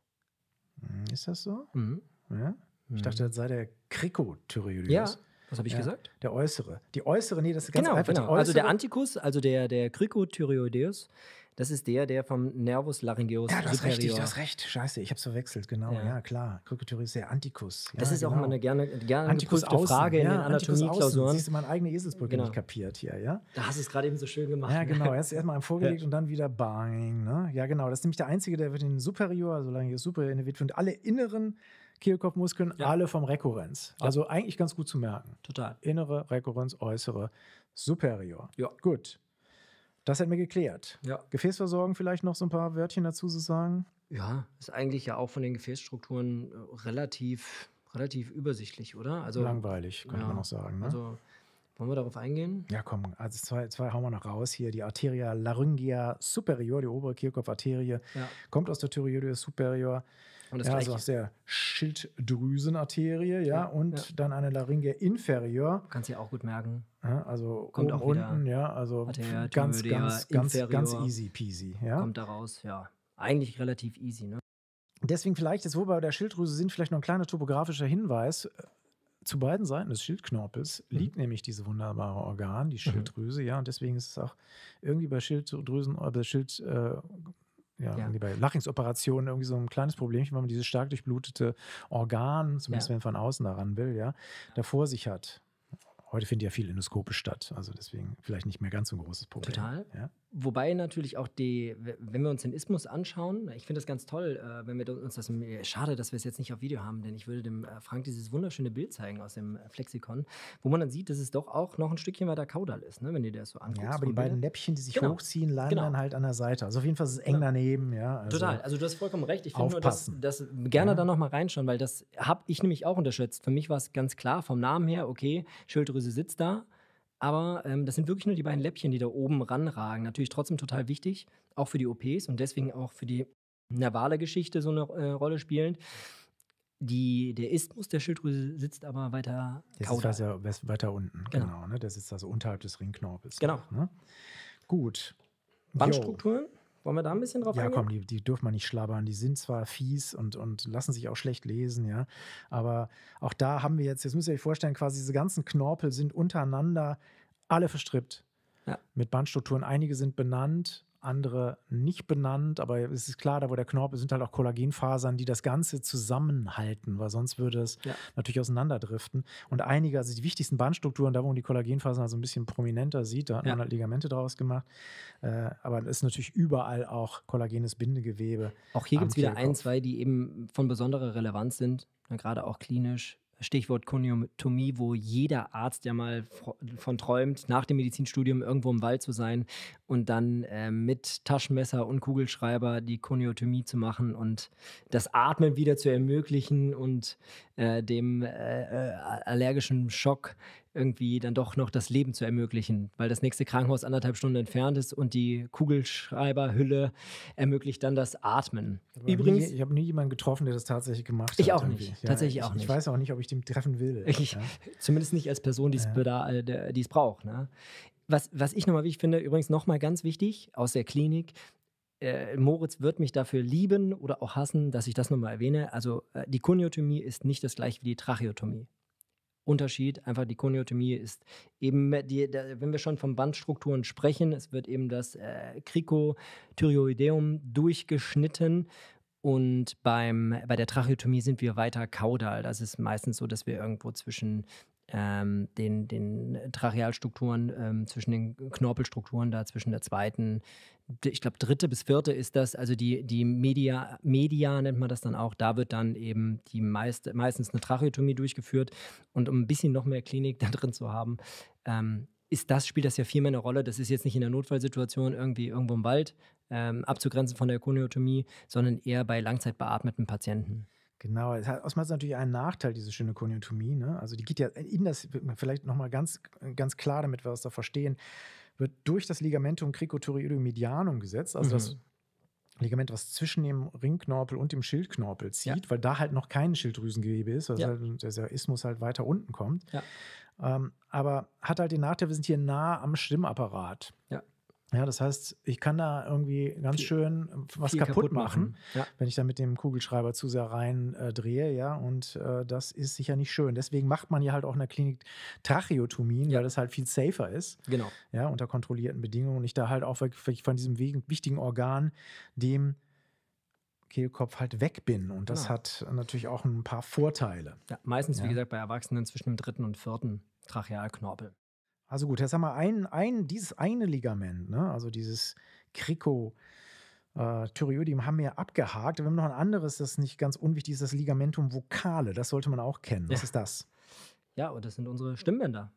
Hm, ist das so? Mhm. Ja? Ich mhm. dachte, das sei der Krikothyreoideus. Ja, was habe ich ja, gesagt? Der äußere. Die äußere, nee, das ist ganz genau, einfach. Genau. Also der Antikus, also der, der Krikothyreoideus, das ist der, der vom Nervus laryngeus Ja, du hast recht, ich, du hast recht. Scheiße, ich habe es verwechselt, genau. Ja, ja klar. Krücketory der Antikus. Ja, das ist genau. auch immer eine gerne, gerne Antikus außen. Frage ja, in den Anatomieklausuren. Siehst du meine eigene Eselsbrücke genau. nicht kapiert hier, ja? Da hast du es gerade eben so schön gemacht. Ja, ne? genau. Erst erstmal vorgelegt und dann wieder bang. Ne? Ja, genau. Das ist nämlich der einzige, der wird in den Superior, also Laryngeus Superior innerviert und alle inneren Kehlkopfmuskeln, ja. alle vom Rekurrenz. Ja. Also eigentlich ganz gut zu merken. Total. Innere Rekurrenz, äußere Superior. Ja. Gut. Das hätten wir geklärt. Ja. Gefäßversorgung vielleicht noch so ein paar Wörtchen dazu zu sagen? Ja, ist eigentlich ja auch von den Gefäßstrukturen äh, relativ, relativ übersichtlich, oder? Also, Langweilig, könnte ja, man noch sagen. Ne? Also, wollen wir darauf eingehen? Ja, komm. Also zwei, zwei hauen wir noch raus. Hier die Arteria laryngia superior, die obere Kehlkopfarterie, ja. kommt aus der Thyroides superior. Und das ja, also aus der Schilddrüsenarterie, ja, ja. und ja. dann eine Laryngia inferior. Kannst du ja auch gut merken. Also kommt oben, auch wieder unten, ja, also Arteria, ganz, Tümödea, ganz, ganz, ganz easy peasy. Ja? Kommt daraus, ja. Eigentlich relativ easy, ne? Deswegen vielleicht, jetzt wo wir bei der Schilddrüse sind, vielleicht noch ein kleiner topografischer Hinweis. Äh, zu beiden Seiten des Schildknorpels mhm. liegt nämlich dieses wunderbare Organ, die mhm. Schilddrüse, mhm. ja. Und deswegen ist es auch irgendwie bei Schilddrüsen, äh, bei Schild, äh, ja, ja. bei Lachingsoperationen irgendwie so ein kleines Problemchen, weil man dieses stark durchblutete Organ, zumindest ja. wenn man von außen daran will, ja, vor sich hat. Heute findet ja viel Endoskope statt, also deswegen vielleicht nicht mehr ganz so ein großes Problem. Total. Ja? Wobei natürlich auch die, wenn wir uns den Ismus anschauen, ich finde das ganz toll, äh, wenn wir uns das, äh, schade, dass wir es jetzt nicht auf Video haben, denn ich würde dem äh, Frank dieses wunderschöne Bild zeigen aus dem Flexikon, wo man dann sieht, dass es doch auch noch ein Stückchen weiter Kaudal ist, ne, wenn ihr das so anguckt. Ja, aber die beiden Näppchen, die sich genau. hochziehen, landen genau. dann halt an der Seite. Also auf jeden Fall ist es eng genau. daneben, ja. Also Total, also du hast vollkommen recht. Ich finde nur, dass, dass gerne ja. da nochmal reinschauen, weil das habe ich nämlich auch unterschätzt. Für mich war es ganz klar vom Namen her, okay, Schilddrüse sitzt da, aber ähm, das sind wirklich nur die beiden Läppchen, die da oben ranragen. Natürlich trotzdem total wichtig, auch für die OPs und deswegen auch für die nervale Geschichte so eine äh, Rolle spielend. Die, der Isthmus der Schilddrüse sitzt aber weiter das Ist weiter, also weiter unten, genau. genau ne? Das ist also unterhalb des Ringknorpels. Genau. Ne? Gut. Bandstrukturen? Jo. Wollen wir da ein bisschen drauf ja, eingehen? Ja, komm, die, die dürfen man nicht schlabbern. Die sind zwar fies und, und lassen sich auch schlecht lesen, ja. Aber auch da haben wir jetzt, jetzt müsst ihr euch vorstellen, quasi diese ganzen Knorpel sind untereinander alle verstrippt. Ja. Mit Bandstrukturen. Einige sind benannt, andere nicht benannt, aber es ist klar, da wo der Knorpel sind halt auch Kollagenfasern, die das Ganze zusammenhalten, weil sonst würde es ja. natürlich auseinanderdriften. Und einige, also die wichtigsten Bandstrukturen, da wo man die Kollagenfasern also ein bisschen prominenter sieht, da hat ja. man halt Ligamente draus gemacht. Äh, aber es ist natürlich überall auch kollagenes Bindegewebe. Auch hier gibt es wieder ein, zwei, die eben von besonderer Relevanz sind, ne, gerade auch klinisch Stichwort Koniotomie, wo jeder Arzt ja mal von träumt, nach dem Medizinstudium irgendwo im Wald zu sein und dann äh, mit Taschenmesser und Kugelschreiber die Koniotomie zu machen und das Atmen wieder zu ermöglichen und äh, dem äh, äh allergischen Schock irgendwie dann doch noch das Leben zu ermöglichen, weil das nächste Krankenhaus anderthalb Stunden entfernt ist und die Kugelschreiberhülle ermöglicht dann das Atmen. Übrigens, nie, ich habe nie jemanden getroffen, der das tatsächlich gemacht hat. Ich auch irgendwie. nicht. Ja, tatsächlich ich, auch nicht. Ich weiß auch nicht, ob ich den treffen will. <laughs> Ich, ja. Zumindest nicht als Person, die ja. Äh, es braucht. Ne? Was, was ich nochmal wichtig finde, übrigens nochmal ganz wichtig aus der Klinik, äh, Moritz wird mich dafür lieben oder auch hassen, dass ich das nochmal erwähne. Also äh, die Kuniotomie ist nicht das gleiche wie die Tracheotomie. Unterschied. Einfach die Koniotomie ist eben, die, da, wenn wir schon von Bandstrukturen sprechen, es wird eben das äh, Cricothyroideum durchgeschnitten und beim, bei der Tracheotomie sind wir weiter kaudal. Das ist meistens so, dass wir irgendwo zwischen ähm, den, den Trachealstrukturen, ähm, zwischen den Knorpelstrukturen da, zwischen der zweiten ich glaube, dritte bis vierte ist das, also die, die Media, Media nennt man das dann auch, da wird dann eben die meiste, meistens eine Tracheotomie durchgeführt. Und um ein bisschen noch mehr Klinik <laughs> da drin zu haben, ähm, ist das, spielt das ja viel mehr eine Rolle. Das ist jetzt nicht in der Notfallsituation irgendwie irgendwo im Wald ähm, abzugrenzen von der Koniotomie, sondern eher bei langzeitbeatmeten Patienten. Genau, es hat oftmals natürlich einen Nachteil, diese schöne Koniotomie. Ne? Also die geht ja in das, vielleicht nochmal ganz, ganz klar, damit wir es da verstehen wird durch das Ligamentum cricoturoidum medianum gesetzt, also mhm. das Ligament, was zwischen dem Ringknorpel und dem Schildknorpel zieht, ja. weil da halt noch kein Schilddrüsengewebe ist, also ja. halt der Ismus halt weiter unten kommt. Ja. Ähm, aber hat halt den Nachteil, wir sind hier nah am Stimmapparat. Ja. Ja, das heißt, ich kann da irgendwie ganz schön äh, was kaputt, kaputt, machen, machen. Ja. wenn ich da mit dem Kugelschreiber zu sehr rein äh, drehe, ja. Und äh, das ist sicher nicht schön. Deswegen macht man ja halt auch in der Klinik Tracheotomien, ja. weil das halt viel safer ist. Genau. Ja, unter kontrollierten Bedingungen. Und ich da halt auch wirklich von diesem wichtigen Organ, dem Kehlkopf halt weg bin. Und das ja. Ah. hat natürlich auch ein paar Vorteile. meistens, wie gesagt, bei Erwachsenen zwischen dem dritten und vierten Trachealknorpel. Also gut, jetzt haben wir ein, ein, dieses eine Ligament, ne? also dieses Crico. Äh, Thyreoidium haben wir abgehakt. Wir haben noch ein anderes, das nicht ganz unwichtig ist, das Ligamentum Vokale. Das sollte man auch kennen. Was ja. ist das? Ja, und das sind unsere Stimmbänder.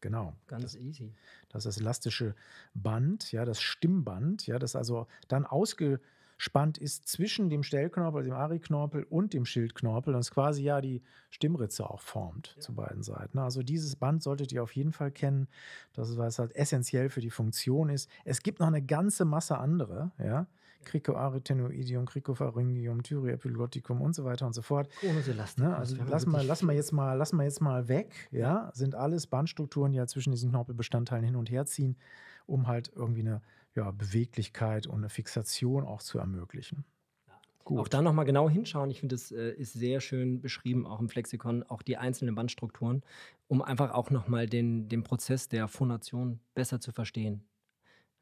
Genau. Ganz das, easy. Das ist das elastische Band, ja, das Stimmband, ja, das also dann ausge, Spannend ist zwischen dem Stellknorpel, dem Ariknorpel und dem Schildknorpel, und es quasi ja die Stimmritze auch formt ja. zu beiden Seiten. Also dieses Band solltet ihr auf jeden Fall kennen. Das ist, was halt essentiell für die Funktion ist. Es gibt noch eine ganze Masse andere, ja. Cricoarytenoidium, Cricopharyngium, Thyreoepiglotticum und so weiter und so fort. Konuselastik. Ne? Also lassen wir, lassen wir jetzt mal, lassen wir jetzt mal weg, ja, sind alles Bandstrukturen, die halt zwischen diesen Knorpelbestandteilen hin und her ziehen, um halt irgendwie eine ja, Beweglichkeit und eine Fixation auch zu ermöglichen. Gut. Auch da nochmal genau hinschauen. Ich finde, es äh, ist sehr schön beschrieben, auch im Flexikon, auch die einzelnen Bandstrukturen, um einfach auch nochmal den, den Prozess der Phonation besser zu verstehen.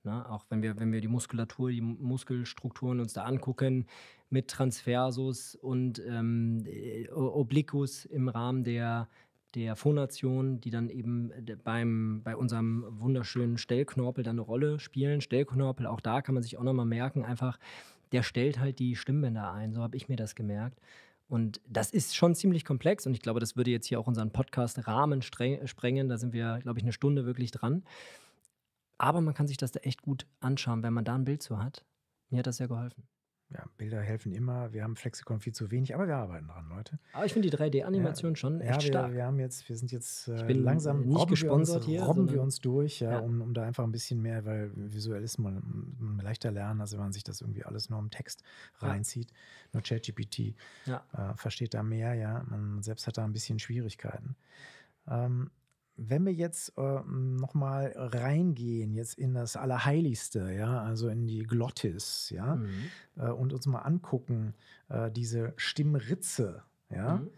Na, ne? auch wenn wir, wenn wir die Muskulatur, die Muskelstrukturen uns da angucken, mit Transversus und ähm, äh, Obliquus im Rahmen der, der Phonation, die dann eben äh, beim, bei unserem wunderschönen Stellknorpel dann eine Rolle spielen. Stellknorpel, auch da kann man sich auch nochmal merken, einfach, der stellt halt die Stimmbänder ein, so habe ich mir das gemerkt. Und das ist schon ziemlich komplex und ich glaube, das würde jetzt hier auch unseren Podcast-Rahmen äh, sprengen. Da sind wir, glaube ich, eine Stunde wirklich dran. Aber man kann sich das da echt gut anschauen, wenn man da ein Bild zu hat. Mir hat das sehr geholfen ja, Bilder helfen immer. Wir haben Flexikon viel zu wenig, aber wir arbeiten dran, Leute. Aber ich finde die 3D-Animation ja, schon echt ja, wir, stark. Wir haben jetzt, wir sind jetzt äh, langsam nicht gesponsert wir uns, hier, robben wir uns durch, ja, Um, um da einfach ein bisschen mehr, weil visuell ist man, man leichter lernen, also wenn man sich das irgendwie alles nur im Text reinzieht. Nur ChatGPT äh, versteht da mehr, ja. Man selbst hat da ein bisschen Schwierigkeiten. Ähm, wenn wir jetzt äh, nochmal reingehen, jetzt in das Allerheiligste, ja, also in die Glottis, ja, mhm. äh, und uns mal angucken, äh, diese Stimmritze, ja. Mhm.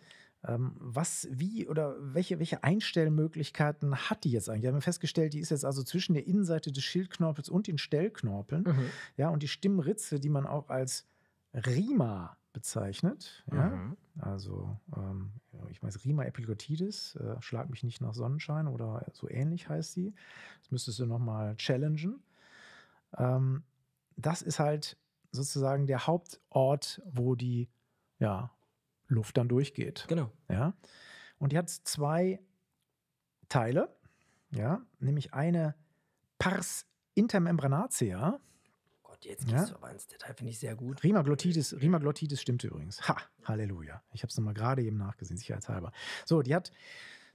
Ähm, was, wie oder welche, welche Einstellmöglichkeiten hat die jetzt eigentlich? Wir haben festgestellt, die ist jetzt also zwischen der Innenseite des Schildknorpels und den Stellknorpeln. Mhm. Ja, und die Stimmritze, die man auch als Rima bezeichnet. Ja? Mhm. Also, ähm, ich weiß, Rima epiglottitis, äh, schlag mich nicht nach Sonnenschein oder so ähnlich heißt sie. Das müsstest du nochmal challengen. Ähm, das ist halt sozusagen der Hauptort, wo die ja, Luft dann durchgeht. Genau. Ja? Und die hat zwei Teile, ja? nämlich eine Pars intermembranatia, Jetzt gehst ja? du aber ins Detail, finde ich sehr gut. Rhemaglottitis, Rhemaglottitis stimmt übrigens. Ha, Halleluja. Ich habe es nochmal gerade eben nachgesehen, sicherheitshalber. So, die hat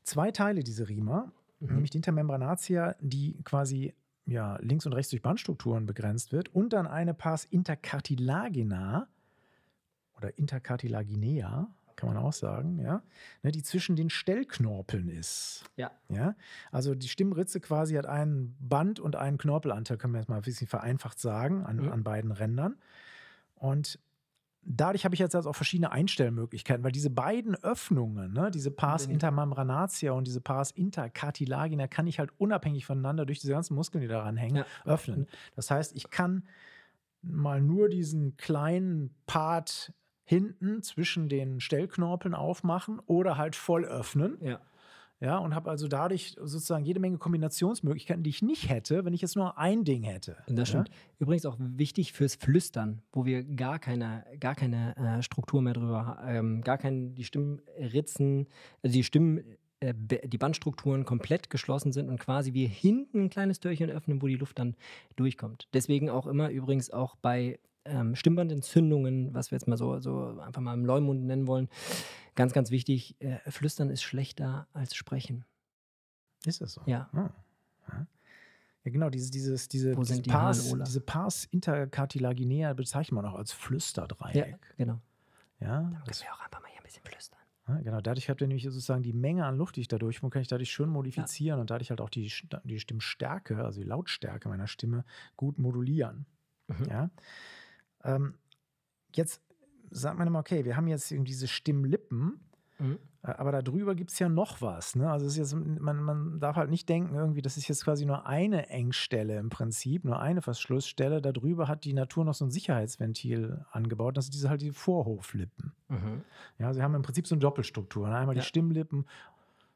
zwei Teile, diese Rima, mhm. nämlich die Intermembranatia, die quasi ja, links und rechts durch Bandstrukturen begrenzt wird und dann eine Pars intercartilagina oder intercartilaginea, kann man auch sagen, ja, ne, die zwischen den Stellknorpeln ist. Ja. ja. Also die Stimmritze quasi hat einen Band und einen Knorpelanteil, können wir jetzt mal ein bisschen vereinfacht sagen, an, mhm. an beiden Rändern. Und dadurch habe ich jetzt also auch verschiedene Einstellmöglichkeiten, weil diese beiden Öffnungen, ne, diese Pars mhm. intermembranatia und diese Pars intercartilagina, kann ich halt unabhängig voneinander durch diese ganzen Muskeln, die daran hängen, ja. öffnen. Das heißt, ich kann mal nur diesen kleinen Part hinten zwischen den Stellknorpeln aufmachen oder halt voll öffnen. Ja. Ja, und habe also dadurch sozusagen jede Menge Kombinationsmöglichkeiten, die ich nicht hätte, wenn ich jetzt nur ein Ding hätte. Das stimmt. Übrigens auch wichtig fürs Flüstern, wo wir gar keine, gar keine äh, Struktur mehr drüber haben, ähm, gar keinen, die Stimmritzen, also die Stimmen, äh, die Bandstrukturen komplett geschlossen sind und quasi wir hinten ein kleines Türchen öffnen, wo die Luft dann durchkommt. Deswegen auch immer übrigens auch bei ähm, Stimmbandentzündungen, was wir jetzt mal so, so einfach mal im Leumund nennen wollen, ganz, ganz wichtig, äh, Flüstern ist schlechter als Sprechen. Ist das so? Ja. Ah. ja. genau, diese, dieses, diese, diese, die Pars, Haaren, diese Pars intercartilaginea bezeichnen wir noch als Flüsterdreieck. Ja, genau. Ja, Dann können wir auch einfach mal hier ein bisschen flüstern. Ja, ah, genau, dadurch habt ihr nämlich sozusagen die Menge an Luft, die ich dadurch durchführe, kann ich dadurch schön modifizieren ja. und dadurch halt auch die, die Stimmstärke, also die Lautstärke meiner Stimme gut modulieren. Mhm. Ja. Ähm, jetzt sagt man immer, okay, wir haben jetzt diese Stimmlippen, mhm. Äh, aber darüber gibt es ja noch was. Ne? Also jetzt, man, man darf halt nicht denken, irgendwie, das ist jetzt quasi nur eine Engstelle im Prinzip, nur eine Verschlussstelle. Darüber hat die Natur noch so ein Sicherheitsventil angebaut. Das sind diese halt die Vorhoflippen. Mhm. Ja, sie haben im Prinzip so eine Doppelstruktur. Ne? Einmal ja. die Stimmlippen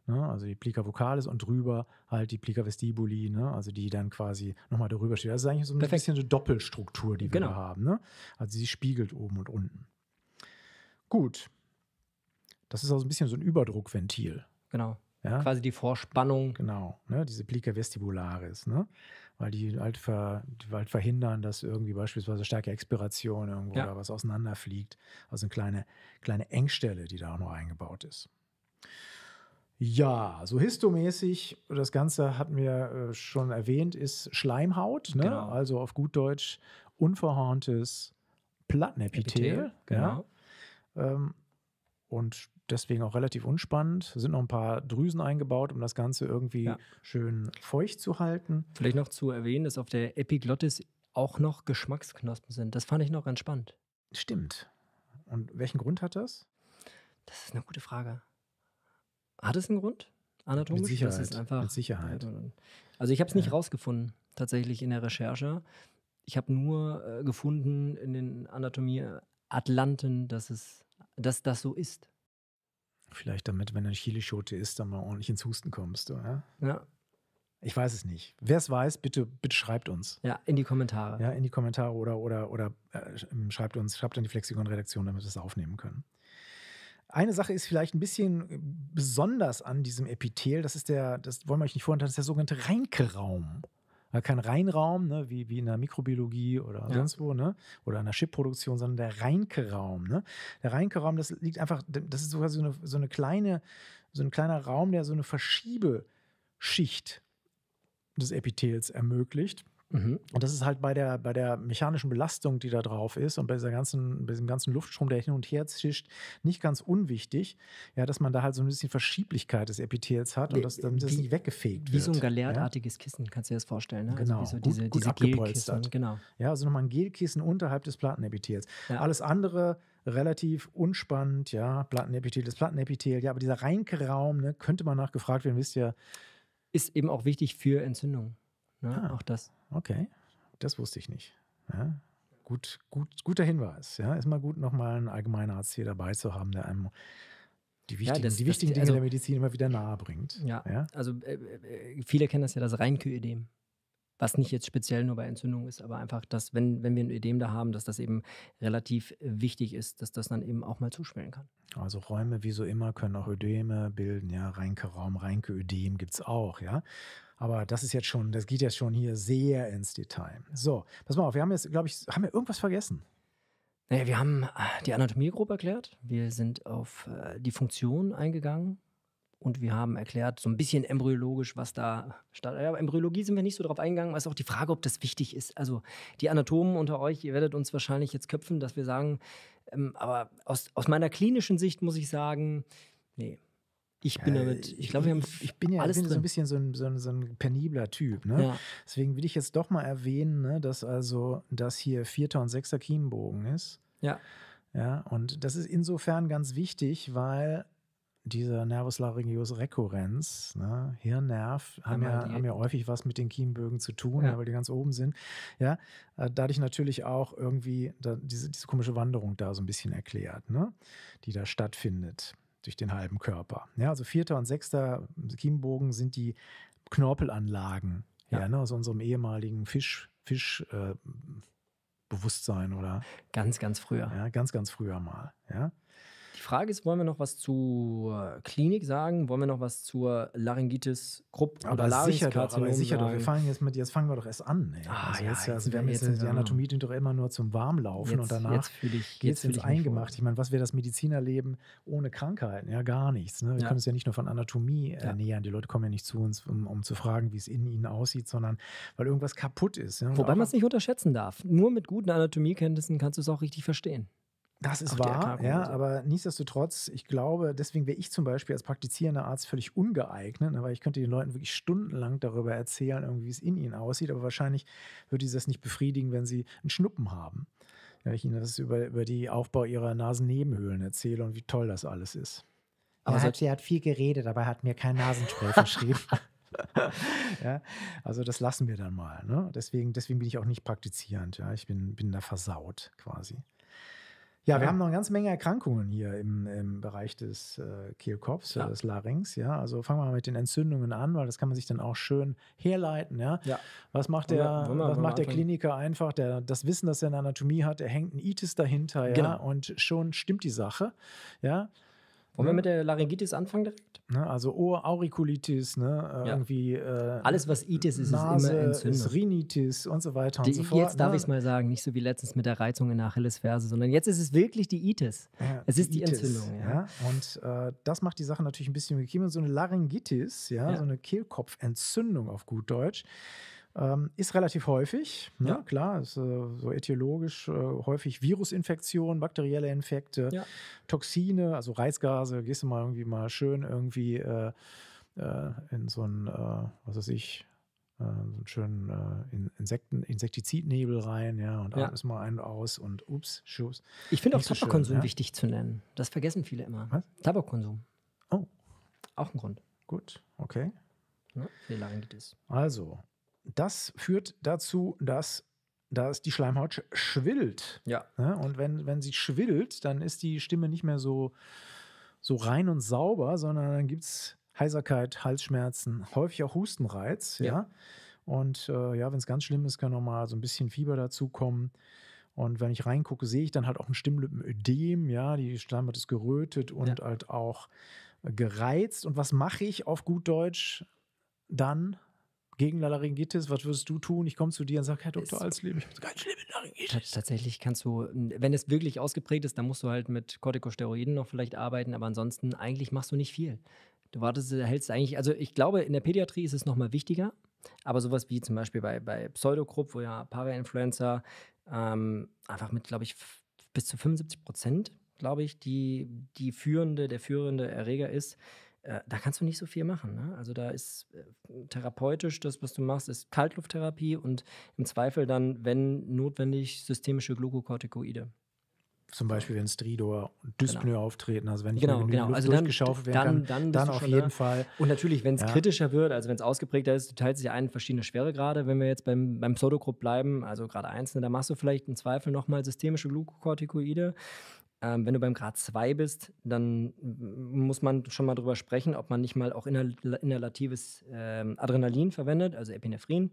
ne? also die Plica vocalis und drüber halt die Plica vestibuli, ne? also die dann quasi nochmal darüber steht. Das ist eigentlich so ein Perfekt. bisschen eine Doppelstruktur, die wir genau. da haben. Ne? Also sie spiegelt oben und unten. Gut. Das ist also ein bisschen so ein Überdruckventil. Genau. Ja? Quasi die Vorspannung. Genau, ne? diese Plica vestibularis, ne? weil die halt, ver, die halt verhindern, dass irgendwie beispielsweise starke Expiration irgendwo ja. oder was auseinanderfliegt. Also eine kleine, kleine Engstelle, die da auch noch eingebaut ist. Ja, so histomäßig, das Ganze hatten wir äh, schon erwähnt, ist Schleimhaut, ne? genau. also auf gut Deutsch unverhorntes Plattenepithel. Genau. Ja. Ähm, und deswegen auch relativ unspannend. Sind noch ein paar Drüsen eingebaut, um das Ganze irgendwie ja. schön feucht zu halten. Vielleicht noch zu erwähnen, dass auf der Epiglottis auch noch Geschmacksknospen sind. Das fand ich noch ganz spannend. Stimmt. Und welchen Grund hat das? Das ist eine gute Frage. Hat es einen Grund? Anatomisch? Mit Sicherheit. Das ist einfach, mit Sicherheit. Also ich habe es nicht ja. rausgefunden, tatsächlich in der Recherche. Ich habe nur äh, gefunden in den Anatomie-Atlanten, dass, es, dass das so ist. Vielleicht damit, wenn du eine Chilischote isst, dann mal ordentlich ins Husten kommst, oder? Ja. Ich weiß es nicht. Wer es weiß, bitte, bitte schreibt uns. Ja, in die Kommentare. Ja, in die Kommentare oder, oder, oder äh, ähm, schreibt uns, schreibt an die Flexikon-Redaktion, damit wir es aufnehmen können. Eine Sache ist vielleicht ein bisschen äh, besonders an diesem Epithel, das ist der, das wollen wir euch nicht vorenthalten, das ist der sogenannte Reinke-Raum. Kein Reinraum, ne, wie, wie in der Mikrobiologie oder ja. sonst wo, ne? oder in der Chipproduktion, sondern der Reinke-Raum. Ne? Der Reinke-Raum, das liegt einfach, das ist sogar so eine, so eine kleine, so ein kleiner Raum, der so eine Verschiebeschicht des Epithels ermöglicht. Mhm. Und das ist halt bei der, bei der mechanischen Belastung, die da drauf ist und bei, dieser ganzen, bei diesem ganzen Luftstrom, der hin und her zischt, nicht ganz unwichtig, ja, dass man da halt so ein bisschen Verschieblichkeit des Epithels hat und äh, dass das nicht weggefegt wie wird. Wie so ein galertartiges ja? Kissen, kannst du dir das vorstellen. Ne? Also genau, also so diese, gut, diese abgepolstert. Genau. Ja, also nochmal ein Gelkissen unterhalb des Plattenepithels. Ja. Alles andere relativ unspannend, ja, Plattenepithel, das Plattenepithel, ja, aber dieser Reinke Raum, ne, könnte man nachgefragt werden, wisst ihr. Ist eben auch wichtig für Entzündungen. Ja, ah, auch das. Okay, das wusste ich nicht. Ja, gut, gut, guter Hinweis. Ja, ist mal gut, nochmal einen Allgemeinarzt hier dabei zu haben, der einem die wichtigen, ja, das, die wichtigen das, Dinge also der Medizin immer wieder nahe bringt. Ja, ja? also äh, äh, viele kennen das ja, das Reinköödem. Was nicht jetzt speziell nur bei Entzündungen ist, aber einfach, dass, wenn, wenn wir ein Ödem da haben, dass das eben relativ wichtig ist, dass das dann eben auch mal zuschwellen kann. Also Räume, wie so immer, können auch Ödeme bilden, ja. Reinke Raum, Reinke Ödem gibt es auch, ja. Aber das ist jetzt schon, das geht jetzt schon hier sehr ins Detail. So, pass mal auf, wir haben jetzt, glaube ich, haben wir irgendwas vergessen? Naja, wir haben äh, die Anatomie grob erklärt. Wir sind auf äh, die Funktion eingegangen und wir haben erklärt, so ein bisschen embryologisch, was da statt. Ja, Embryologie sind wir nicht so drauf eingegangen, weil es auch die Frage, ob das wichtig ist. Also die Anatomen unter euch, ihr werdet uns wahrscheinlich jetzt köpfen, dass wir sagen, ähm, aber aus, aus meiner klinischen Sicht muss ich sagen, nee, ich bin damit, äh, ich glaube, wir haben ich bin ja, alles bin so ein bisschen so ein, so ein, so ein penibler Typ. Ne? Ja. Deswegen will ich jetzt doch mal erwähnen, ne, dass also das hier vierter und sechster Kiemenbogen ist. Ja. Ja, und das ist insofern ganz wichtig, weil dieser Nervus laryngeus rekurrenz ne, Hirnnerv, haben ja, ja, haben ja häufig was mit den Kiemenbögen zu tun, ja. Ne, weil die ganz oben sind. Ja, äh, dadurch natürlich auch irgendwie diese, diese, komische Wanderung da so ein bisschen erklärt, ne, die da stattfindet durch den halben Körper. Ja, also vierter und sechster Kiembogen sind die Knorpelanlagen ja. ja ne, aus unserem ehemaligen Fischbewusstsein Fisch äh, oder ganz ganz früher. Ja, ganz ganz früher mal, ja? Frage ist, wollen wir noch was zur Klinik sagen? Wollen wir noch was zur Laryngitis Krupp aber oder sicher aber sicher doch. Wir fangen jetzt mit, jetzt fangen wir doch erst an. Ey. Ah, also ja, jetzt, also wir haben jetzt, jetzt die Anatomie doch immer nur zum Warmlaufen jetzt, und danach geht es ins Eingemacht. Ich, meine, was wäre das Medizinerleben ohne Krankheiten? Ja, gar nichts. Ne? Wir ja. können es ja nicht nur von Anatomie äh, ja. ernähren. Die Leute kommen ja nicht zu uns, um, um zu fragen, wie es in ihnen aussieht, sondern weil irgendwas kaputt ist. Ja? Wobei man es nicht unterschätzen darf. Nur mit guten Anatomiekenntnissen kannst du es auch richtig verstehen. Das ist wahr, also. ja, so. aber nichtsdestotrotz, ich glaube, deswegen wäre ich zum Beispiel als praktizierender Arzt völlig ungeeignet, ne, weil ich könnte den Leuten wirklich stundenlang darüber erzählen, irgendwie, wie es in ihnen aussieht, aber wahrscheinlich würde sie das nicht befriedigen, wenn sie einen Schnuppen haben. Ja, ich ihnen das über, über die Aufbau ihrer Nasennebenhöhlen erzähle und wie toll das alles ist. Aber er hat, er hat viel geredet, aber er hat mir kein Nasenspray <laughs> verschrieben. <laughs> ja, also das lassen wir dann mal. Ne? Deswegen, deswegen bin ich auch nicht praktizierend. Ja? Ich bin, bin da versaut quasi. Ja, wir ja. haben noch eine ganze Menge Erkrankungen hier im, im Bereich des äh, Kehlkopfs, ja. des Larynx. Ja, also fangen wir mal mit den Entzündungen an, weil das kann man sich dann auch schön herleiten. Ja, ja. was macht der, Wunder, was macht der Kliniker einfach? Der das Wissen, das er eine Anatomie hat, er hängt ein Itis dahinter, ja, genau. und schon stimmt die Sache. Ja, wollen wir mit der Laryngitis anfangen direkt? Ne, also Ohr, Aurikulitis, ne, äh, ja. irgendwie. Äh, Alles, was Itis ist, Nase, ist immer Entzündung. Ist Rhinitis und so weiter und so fort. Jetzt darf ne? ich es mal sagen, nicht so wie letztens mit der Reizung in Achillesferse, sondern jetzt ist es wirklich die Itis. Ja, es ist die, Itis, Entzündung. Ja. Und äh, das macht die Sache natürlich ein bisschen gekiemelt. So eine Laryngitis, ja, so eine Kehlkopfentzündung auf gut Deutsch ähm, ist relativ häufig, ne? ja. klar, ist äh, so etiologisch äh, häufig Virusinfektionen, bakterielle Infekte, ja. Toxine, also Reizgase, gehst du mal irgendwie mal schön irgendwie äh, äh in so ein, äh, was weiß ich, äh, so einen schönen Insekten, Insektizidnebel rein, ja, und ja. atmest mal und aus und ups, schuss. Ich finde auch Tabakkonsum so ja? wichtig zu nennen. Das vergessen viele immer. Was? Tabakkonsum. Oh. Auch ein Grund. Gut, okay. geht ne? Laringitis. Also, das führt dazu, dass dass die Schleimhaut schwillt. Ja. Ne? Und wenn, wenn sie schwillt, dann ist die Stimme nicht mehr so, so rein und sauber, sondern dann gibt es Heiserkeit, Halsschmerzen, häufig auch Hustenreiz. Ja. ja. Und äh, ja, wenn es ganz schlimm ist, kann noch mal so ein bisschen Fieber dazukommen. Und wenn ich reingucke, sehe ich dann halt auch ein Stimmlippenödem. Ja, die Schleimhaut ist gerötet und ja. halt auch gereizt. Und was mache ich auf gut Deutsch dann? gegen Laryngitis, was würdest du tun? Ich komme zu dir und sage, Herr Dr. Alsleben, ich habe ganz schlimme Laryngitis. Tatsächlich kannst du, wenn es wirklich ausgeprägt ist, dann musst du halt mit Corticosteroiden noch vielleicht arbeiten, aber ansonsten eigentlich machst du nicht viel. Du wartest, äh, hältst eigentlich, also ich glaube, in der Pädiatrie ist es nochmal wichtiger, aber sowas wie zum Beispiel bei, bei Pseudogrupp, wo ja Parainfluencer ähm, einfach mit, glaube ich, bis zu 75 Prozent, glaube ich, die, die führende, der führende Erreger ist, äh, da kannst du nicht so viel machen. Ne? Also da ist äh, therapeutisch das, was du machst, ist Kaltlufttherapie und im Zweifel dann, wenn notwendig, systemische Glukokortikoide. Zum Beispiel, wenn Stridor und genau. Dyspnoe genau. auftreten, also wenn ich genau, genau. Luft also dann, durchgeschaufelt werden dann, dann, dann auf jeden da. Fall. Und natürlich, wenn es ja. kritischer wird, also wenn es ausgeprägter ist, du teilst sich ein in verschiedene Schweregrade. Wenn wir jetzt beim, beim Pseudogrupp bleiben, also gerade einzelne, da machst du vielleicht im Zweifel nochmal systemische Glukokortikoide. Ähm, wenn du beim Grad 2 bist, dann muss man schon mal darüber sprechen, ob man nicht mal auch inhal inhalatives ähm, Adrenalin verwendet, also Epinephrin.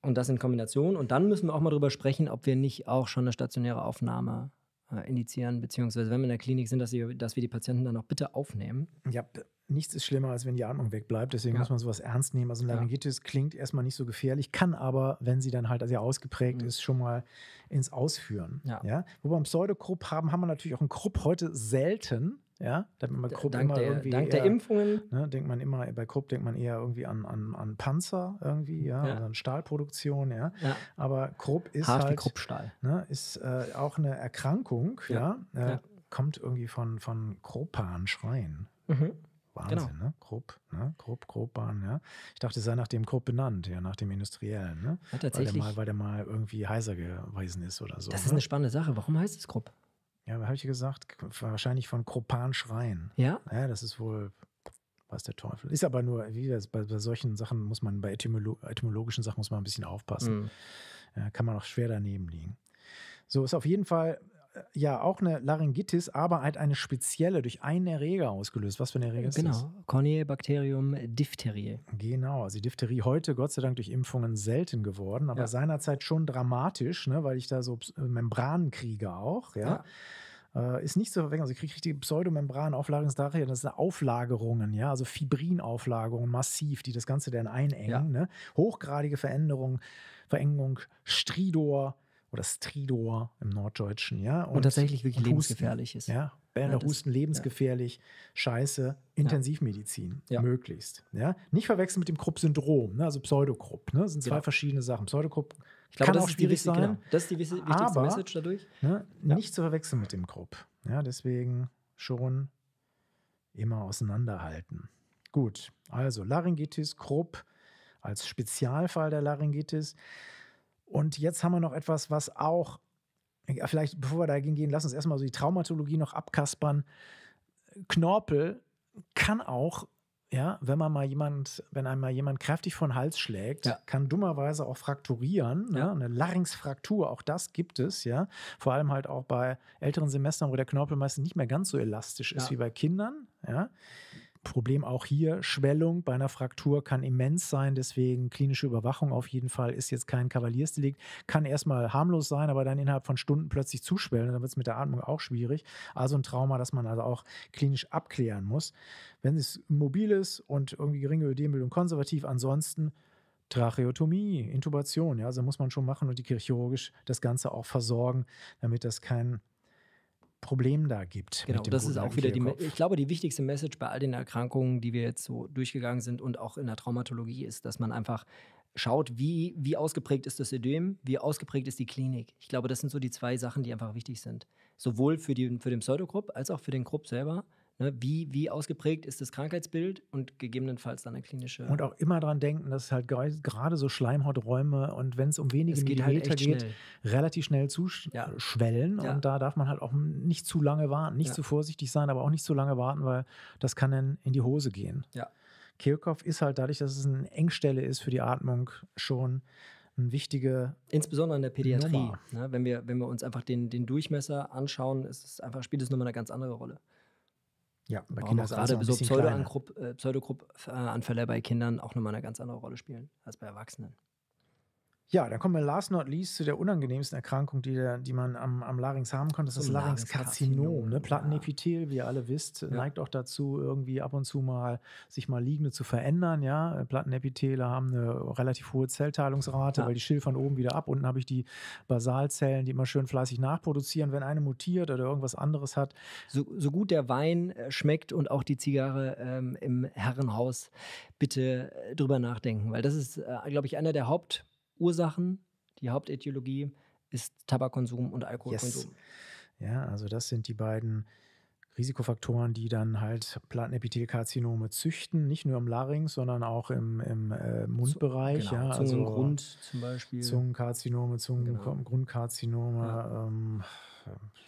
Und das in Kombination. Und dann müssen wir auch mal darüber sprechen, ob wir nicht auch schon eine stationäre Aufnahme äh, indizieren, beziehungsweise wenn wir in der Klinik sind, dass, sie, dass wir die Patienten dann auch bitte aufnehmen. Ja, nichts ist schlimmer, als wenn die Atmung wegbleibt. Deswegen ja. muss man sowas ernst nehmen. Also Laryngitis ja. klingt erstmal nicht so gefährlich, kann aber, wenn sie dann halt sehr ausgeprägt mhm. ist, schon mal ins Ausführen. Ja. ja? Wo wir Pseudokrupp haben, haben wir natürlich auch einen Krupp heute selten. Ja, damit man Krupp dank immer der, irgendwie. Dank eher, der Impfungen. Ne, denkt man immer, bei Krupp denkt man eher irgendwie an, an, an Panzer irgendwie, ja, ja. Also an Stahlproduktion, ja. ja. Aber Krupp ist Hart halt. Kruppstahl. Ne, ist äh, auch eine Erkrankung, ja. ja. Äh, kommt irgendwie von, von Kropan schreien. Mhm. Genau. Wahnsinn, genau. ne? Krupp, ne? Krupp, Kruppbahn, ja. Ich dachte, es sei nach dem Krupp benannt, ja, nach dem Industriellen, ne? Ja, tatsächlich. Weil der, mal, weil der mal irgendwie heiser gewesen ist oder so. Das ne? ist ne? eine spannende Sache. Warum heißt es Krupp? Ja, habe ich gesagt, wahrscheinlich von Kruppan Schrein. Ja? Ja, das ist wohl was der Teufel. Ist aber nur, wie das, bei, bei solchen Sachen muss man, bei etymolo etymologischen Sachen muss man ein bisschen aufpassen. Mhm. Ja, kann man auch schwer daneben liegen. So ist auf jeden Fall ja auch eine Laryngitis, aber halt eine spezielle, durch einen Erreger ausgelöst. Was für ein Erreger ist genau. das? Genau, Corneobacterium diphtherie. Genau, also die Diphtherie heute Gott sei Dank durch Impfungen selten geworden, aber ja. seinerzeit schon dramatisch, ne, weil ich da so äh, Membranen kriege auch, ja. ja äh, ist nicht zu verwechseln. Also, ich kriege richtige Pseudomembranauflagerung, das sind Auflagerungen, ja, also Fibrinauflagerungen massiv, die das Ganze dann einengen. Ja. Ne? Hochgradige Veränderung, Verengung, Stridor, oder Stridor im Norddeutschen, ja. Und, und tatsächlich wirklich und lebensgefährlich ist. Ja, Bänder, ja, Husten, lebensgefährlich, ja. scheiße, Intensivmedizin, ja. möglichst. Ja? Nicht verwechseln mit dem Krupp-Syndrom, ne? also Pseudokrupp. Ne? Das sind zwei genau. verschiedene Sachen. Pseudokrupp glaub, kann auch schwierig wichtig, sein. Genau. Das ist die wichtigste aber, Message dadurch. Ne? Nicht zu verwechseln mit dem Krupp. Ja, deswegen schon immer auseinanderhalten. Gut, also Laryngitis, Krupp als Spezialfall der Laryngitis. Und jetzt haben wir noch etwas, was auch, vielleicht bevor wir da gehen, lass uns erstmal so die Traumatologie noch abkaspern. Knorpel kann auch, ja, wenn man mal jemand, wenn einem mal jemand kräftig von Hals schlägt, ja. kann dummerweise auch frakturieren. Ne? Ja. Ne? Eine Larynxfraktur, auch das gibt es, ja. Vor allem halt auch bei älteren Semestern, wo der Knorpel meistens nicht mehr ganz so elastisch ist ja. wie bei Kindern, ja. Problem auch hier, Schwellung bei einer Fraktur kann immens sein, deswegen klinische Überwachung auf jeden Fall ist jetzt kein Kavaliersdelikt, kann erstmal harmlos sein, aber dann innerhalb von Stunden plötzlich zuschwellen, dann wird es mit der Atmung auch schwierig. Also ein Trauma, das man also auch klinisch abklären muss. Wenn es mobil ist und irgendwie geringe Ödembildung konservativ, ansonsten Tracheotomie, Intubation, ja, also muss man schon machen und die chirurgisch das Ganze auch versorgen, damit das kein Problem da gibt. Genau, das ist auch wieder die, ich glaube, die wichtigste Message bei all den Erkrankungen, die wir jetzt so durchgegangen sind und auch in der Traumatologie ist, dass man einfach schaut, wie, wie ausgeprägt ist das Ödem, wie ausgeprägt ist die Klinik. Ich glaube, das sind so die zwei Sachen, die einfach wichtig sind. Sowohl für, die, für den Pseudogrupp als auch für den Grupp selber. Ne, wie, wie ausgeprägt ist das Krankheitsbild und gegebenenfalls dann eine klinische. Und auch immer daran denken, dass halt gerade so Schleimhauträume und wenn es um wenige es halt Millimeter halt geht, schnell. relativ schnell zuschwellen. Ja. Ja. Und da darf man halt auch nicht zu lange warten, nicht ja. zu vorsichtig sein, aber auch nicht zu lange warten, weil das kann dann in die Hose gehen. Ja. Kehlkopf ist halt dadurch, dass es eine Engstelle ist für die Atmung, schon eine wichtige. Insbesondere in der Pädiatrie. Ne? Wenn, wir, wenn wir uns einfach den, den Durchmesser anschauen, ist es einfach, spielt es nochmal eine ganz andere Rolle. Ja, bei Kindern ist gerade so äh, Pseudogrupp, äh, anfälle bei Kindern auch nochmal eine ganz andere Rolle spielen als bei Erwachsenen. Ja, dann kommen wir last not least zu der unangenehmsten Erkrankung, die, die man am, am Larynx haben kann. Das ist das Larynxkarzinom. Ne? Plattenepithel, wie ihr alle wisst, ja. neigt auch dazu, irgendwie ab und zu mal sich mal liegende zu verändern. Ja? Plattenepithele haben eine relativ hohe Zellteilungsrate, ja. weil die schilfern oben wieder ab. Unten habe ich die Basalzellen, die immer schön fleißig nachproduzieren. Wenn eine mutiert oder irgendwas anderes hat. So, so gut der Wein äh, schmeckt und auch die Zigarre ähm, im Herrenhaus, bitte äh, drüber nachdenken, weil das ist, äh, glaube ich, einer der Hauptprobleme. Ursachen, die Hauptätiologie ist Tabakkonsum und Alkoholkonsum. Yes. Ja, also das sind die beiden Risikofaktoren, die dann halt Plattenepithelkarzinome züchten, nicht nur im Larynx, sondern auch im, im äh, Mundbereich. Genau, ja, also Zungengrund zum Beispiel. Zungenkarzinome, Zungengrundkarzinome, genau. ja. ähm,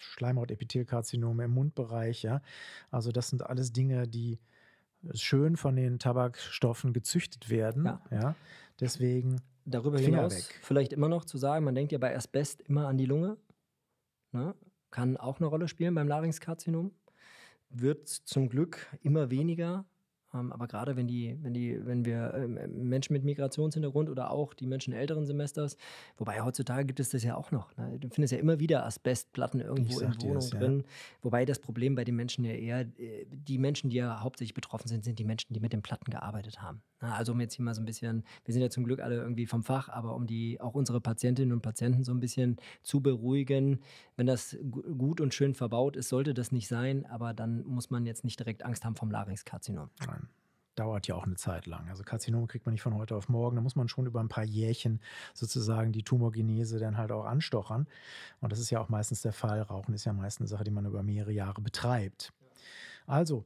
Schleimhautepithelkarzinome im Mundbereich. Ja. Also das sind alles Dinge, die schön von den Tabakstoffen gezüchtet werden. Ja. ja. Deswegen darüber Finger hinaus weg. vielleicht immer noch zu sagen, man denkt ja bei Asbest immer an die Lunge. Ne? Kann auch eine Rolle spielen beim Larynxkarzinom. Wird zum Glück immer weniger. Ähm, aber gerade wenn die, wenn die, wenn wir ähm, Menschen mit Migrationshintergrund oder auch die Menschen älteren Semesters, wobei heutzutage gibt es das ja auch noch. Ne? Du findest ja immer wieder Asbestplatten irgendwo in Wohnungen das, ja. drin. Wobei das Problem bei den Menschen ja eher, äh, die Menschen, die ja hauptsächlich betroffen sind, sind die Menschen, die mit den Platten gearbeitet haben. Ne, also um jetzt hier mal so ein bisschen, wir sind ja zum Glück alle irgendwie vom Fach, aber um die auch unsere Patientinnen und Patienten so ein bisschen zu beruhigen, wenn das gut und schön verbaut ist, sollte das nicht sein, aber dann muss man jetzt nicht direkt Angst haben vom Larynxkarzinom. Nein dauert ja auch eine Zeit lang. Also Karzinom kriegt man nicht von heute auf morgen. Da muss man schon über ein paar Jährchen sozusagen die Tumorgenese dann halt auch anstochern. Und das ist ja auch meistens der Fall. Rauchen ist ja meistens eine Sache, die man über mehrere Jahre betreibt. Also.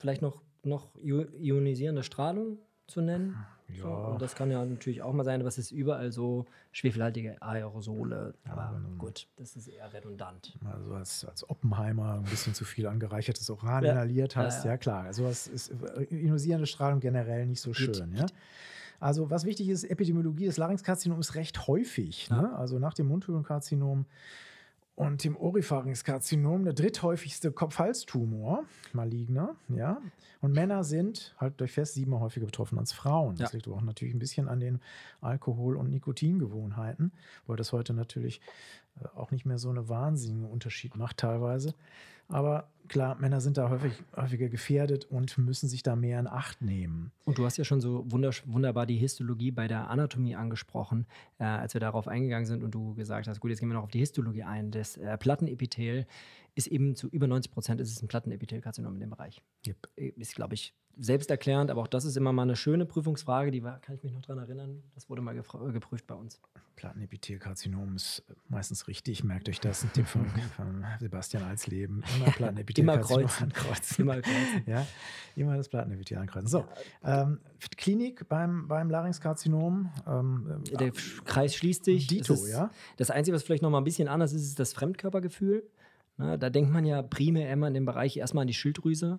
Vielleicht noch, noch ionisierende Strahlung zu nennen. Ja. So, und das kann ja natürlich auch mal sein, aber es ist überall so schwefelhaltige Aerosole. Aber ja, genau. gut, das ist eher redundant. Also als, als Oppenheimer ein bisschen zu viel angereichertes Uran ja. inhaliert hast, ja, ja. ja klar. Also was ist äh, ionisierende Strahlung generell nicht so schön. Geht. Ja? Also was wichtig ist, Epidemiologie des Larynxkarzinom ist recht häufig. Ne? Also nach dem Mundhöhlenkarzinom und dem Oropharynxkarzinom der dritthäufigste Kopf-Hals-Tumor, maligner, ja. Und Männer sind, halt durch fest, siebenmal häufiger betroffen als Frauen. Das liegt aber auch natürlich ein bisschen an den Alkohol- und Nikotingewohnheiten, weil das heute natürlich äh, auch nicht mehr so einen wahnsinnigen Unterschied macht teilweise. Aber klar, Männer sind da häufig, häufiger gefährdet und müssen sich da mehr in Acht nehmen. Und du hast ja schon so wunderbar die Histologie bei der Anatomie angesprochen, äh, als wir darauf eingegangen sind und du gesagt hast, gut, jetzt gehen wir noch auf die Histologie ein. Das äh, Plattenepithel ist eben zu über 90 Prozent ist es ein Plattenepithelkarzinom in dem Bereich. Yep. Äh, ist, glaube ich, selbsterklärend, aber auch das ist immer mal eine schöne Prüfungsfrage, die war, kann ich mich noch daran erinnern, das wurde mal äh, geprüft bei uns. Plattenepithelkarzinom ist äh, meistens richtig, merkt euch das, ein Tipp von, <laughs> von Sebastian Alsleben, <laughs> immer Plattenepithelkarzinom <laughs> ankreuzen. Immer, kreuzen. ja, immer das Plattenepithel ankreuzen. So, ähm, Klinik beim, beim Larynxkarzinom. Ähm, äh, Der Kreis schließt sich. Dito, das ist, ja. Das Einzige, was vielleicht noch mal ein bisschen anders ist, ist das Fremdkörpergefühl. Na, ne, da denkt man ja primär immer in dem Bereich erstmal an die Schilddrüse.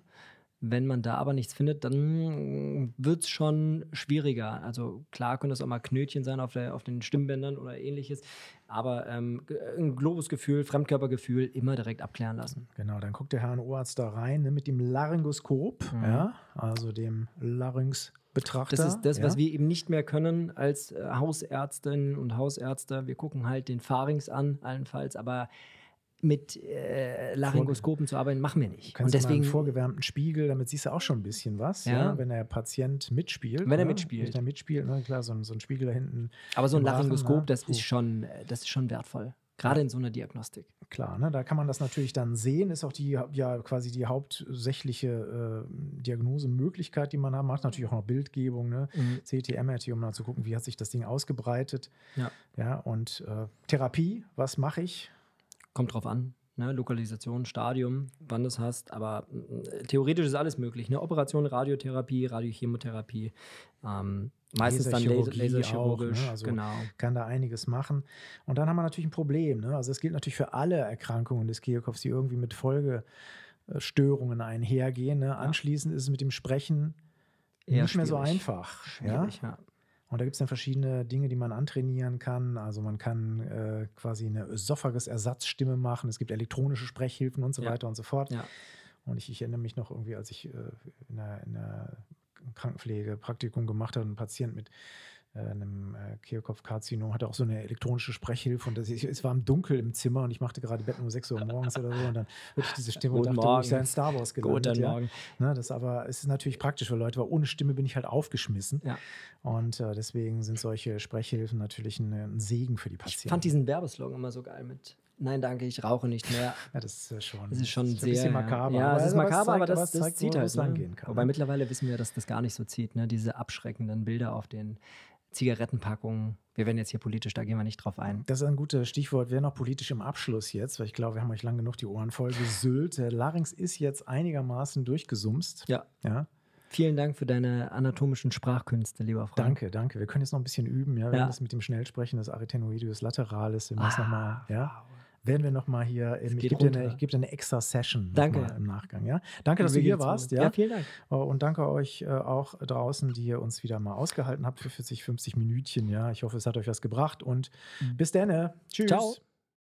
Wenn man da aber nichts findet, dann wird es schon schwieriger. Also klar können das auch mal Knötchen sein auf, der, auf den Stimmbändern oder ähnliches, aber ähm, ein Globusgefühl, Fremdkörpergefühl immer direkt abklären lassen. Genau, dann guckt der HNO-Arzt da rein ne, mit dem Laryngoskop, mhm. ja, also dem Larynx. Das ist das, ja. was wir eben nicht mehr können als äh, Hausärztinnen und Hausärzte. Wir gucken halt den Pharynx an, allenfalls, aber mit äh, Laryngoskopen zu arbeiten, machen wir nicht. Kannst und deswegen mal einen vorgewärmten Spiegel, damit siehst du auch schon ein bisschen was, ja. ja wenn der Patient mitspielt. Wenn er ne? mitspielt. Wenn er mitspielt, na ne? klar, so ein, so ein, Spiegel da hinten. Aber so ein Laryngoskop, Rachen, ne? das, ist schon, äh, das ist schon wertvoll. Gerade in so einer Diagnostik. Klar, ne? da kann man das natürlich dann sehen, ist auch die ja quasi die hauptsächliche äh, Diagnosemöglichkeit, die man hat. Macht natürlich auch noch Bildgebung, ne? Mhm. CT, MRT, um mal zu gucken, wie hat sich das Ding ausgebreitet. Ja. ja und äh, Therapie, was mache ich? Kommt drauf an. Ne? Lokalisation, Stadium, wann du es hast. Aber äh, theoretisch ist alles möglich. Ne? Operation, Radiotherapie, Radiochemotherapie. Ähm, Meistens dann laserchirurgisch, Laser ne? also genau. Kann da einiges machen. Und dann haben wir natürlich ein Problem. Ne? Also es gilt natürlich für alle Erkrankungen des Kehlkopfs, die irgendwie mit Folgestörungen einhergehen. Ne? Ja. Anschließend ist es mit dem Sprechen Eher nicht schwierig. mehr so einfach. Ja? ja? Und da gibt es dann verschiedene Dinge, die man antrainieren kann. Also man kann äh, quasi eine Ösophagus-Ersatzstimme machen. Es gibt elektronische Sprechhilfen und so ja. weiter und so fort. Ja. Und ich, ich, erinnere mich noch irgendwie, als ich äh, in, der, in Krankenpflege Praktikum gemacht habe, einen Patient mit äh, einem äh, Kehlkopfkarzinom, hatte auch so eine elektronische Sprechhilfe und das, ich, es war im Dunkel im Zimmer und ich machte gerade Bett um 6 Uhr morgens oder so und dann hörte ich diese Stimme Guten und dachte, ich sei in Star Wars gelandet. Guten ja. Morgen. Ne, das aber, es ist natürlich praktisch, weil Leute, weil ohne Stimme bin ich halt aufgeschmissen ja. und äh, deswegen sind solche Sprechhilfen natürlich ein, ein Segen für die Patienten. Ich fand diesen Werbeslogan immer so geil mit Nein, danke, ich rauche nicht mehr. <laughs> Ja, äh, das ist schon, das ist schon sehr, ein bisschen makaber. Ja, es ist makaber, zeigt, aber das, das zeigt, zieht halt. Ne? Kann, Wobei ne? mittlerweile wissen wir, dass das gar nicht so zieht. Ne? Diese abschreckenden Bilder auf den Zigarettenpackungen. Wir werden jetzt hier politisch, da gehen wir nicht drauf ein. Das ist ein gutes Stichwort. Wir werden auch politisch im Abschluss jetzt, weil ich glaube, wir haben euch lang genug die Ohren voll gesüllt. Larynx ist jetzt einigermaßen durchgesumst. Ja. ja. Vielen Dank für deine anatomischen Sprachkünste, lieber Frank. Danke, danke. Wir können jetzt noch ein bisschen üben. Ja, wir ja. das mit dem Schnellsprechen des Aretenoideus lateralis. Wir müssen ah, nochmal. Ja. Wow werden wir nochmal hier, es ähm, ich gebe dir, eine, geb dir eine extra Session danke. im Nachgang. Ja? Danke, dass du hier warst. Ja? ja? vielen Dank. Äh, und danke euch äh, auch draußen, die ihr uns wieder mal ausgehalten habt für 40, 50 Minütchen. Ja? Ich hoffe, es hat euch was gebracht und mhm. bis dann. Tschüss. Ciao.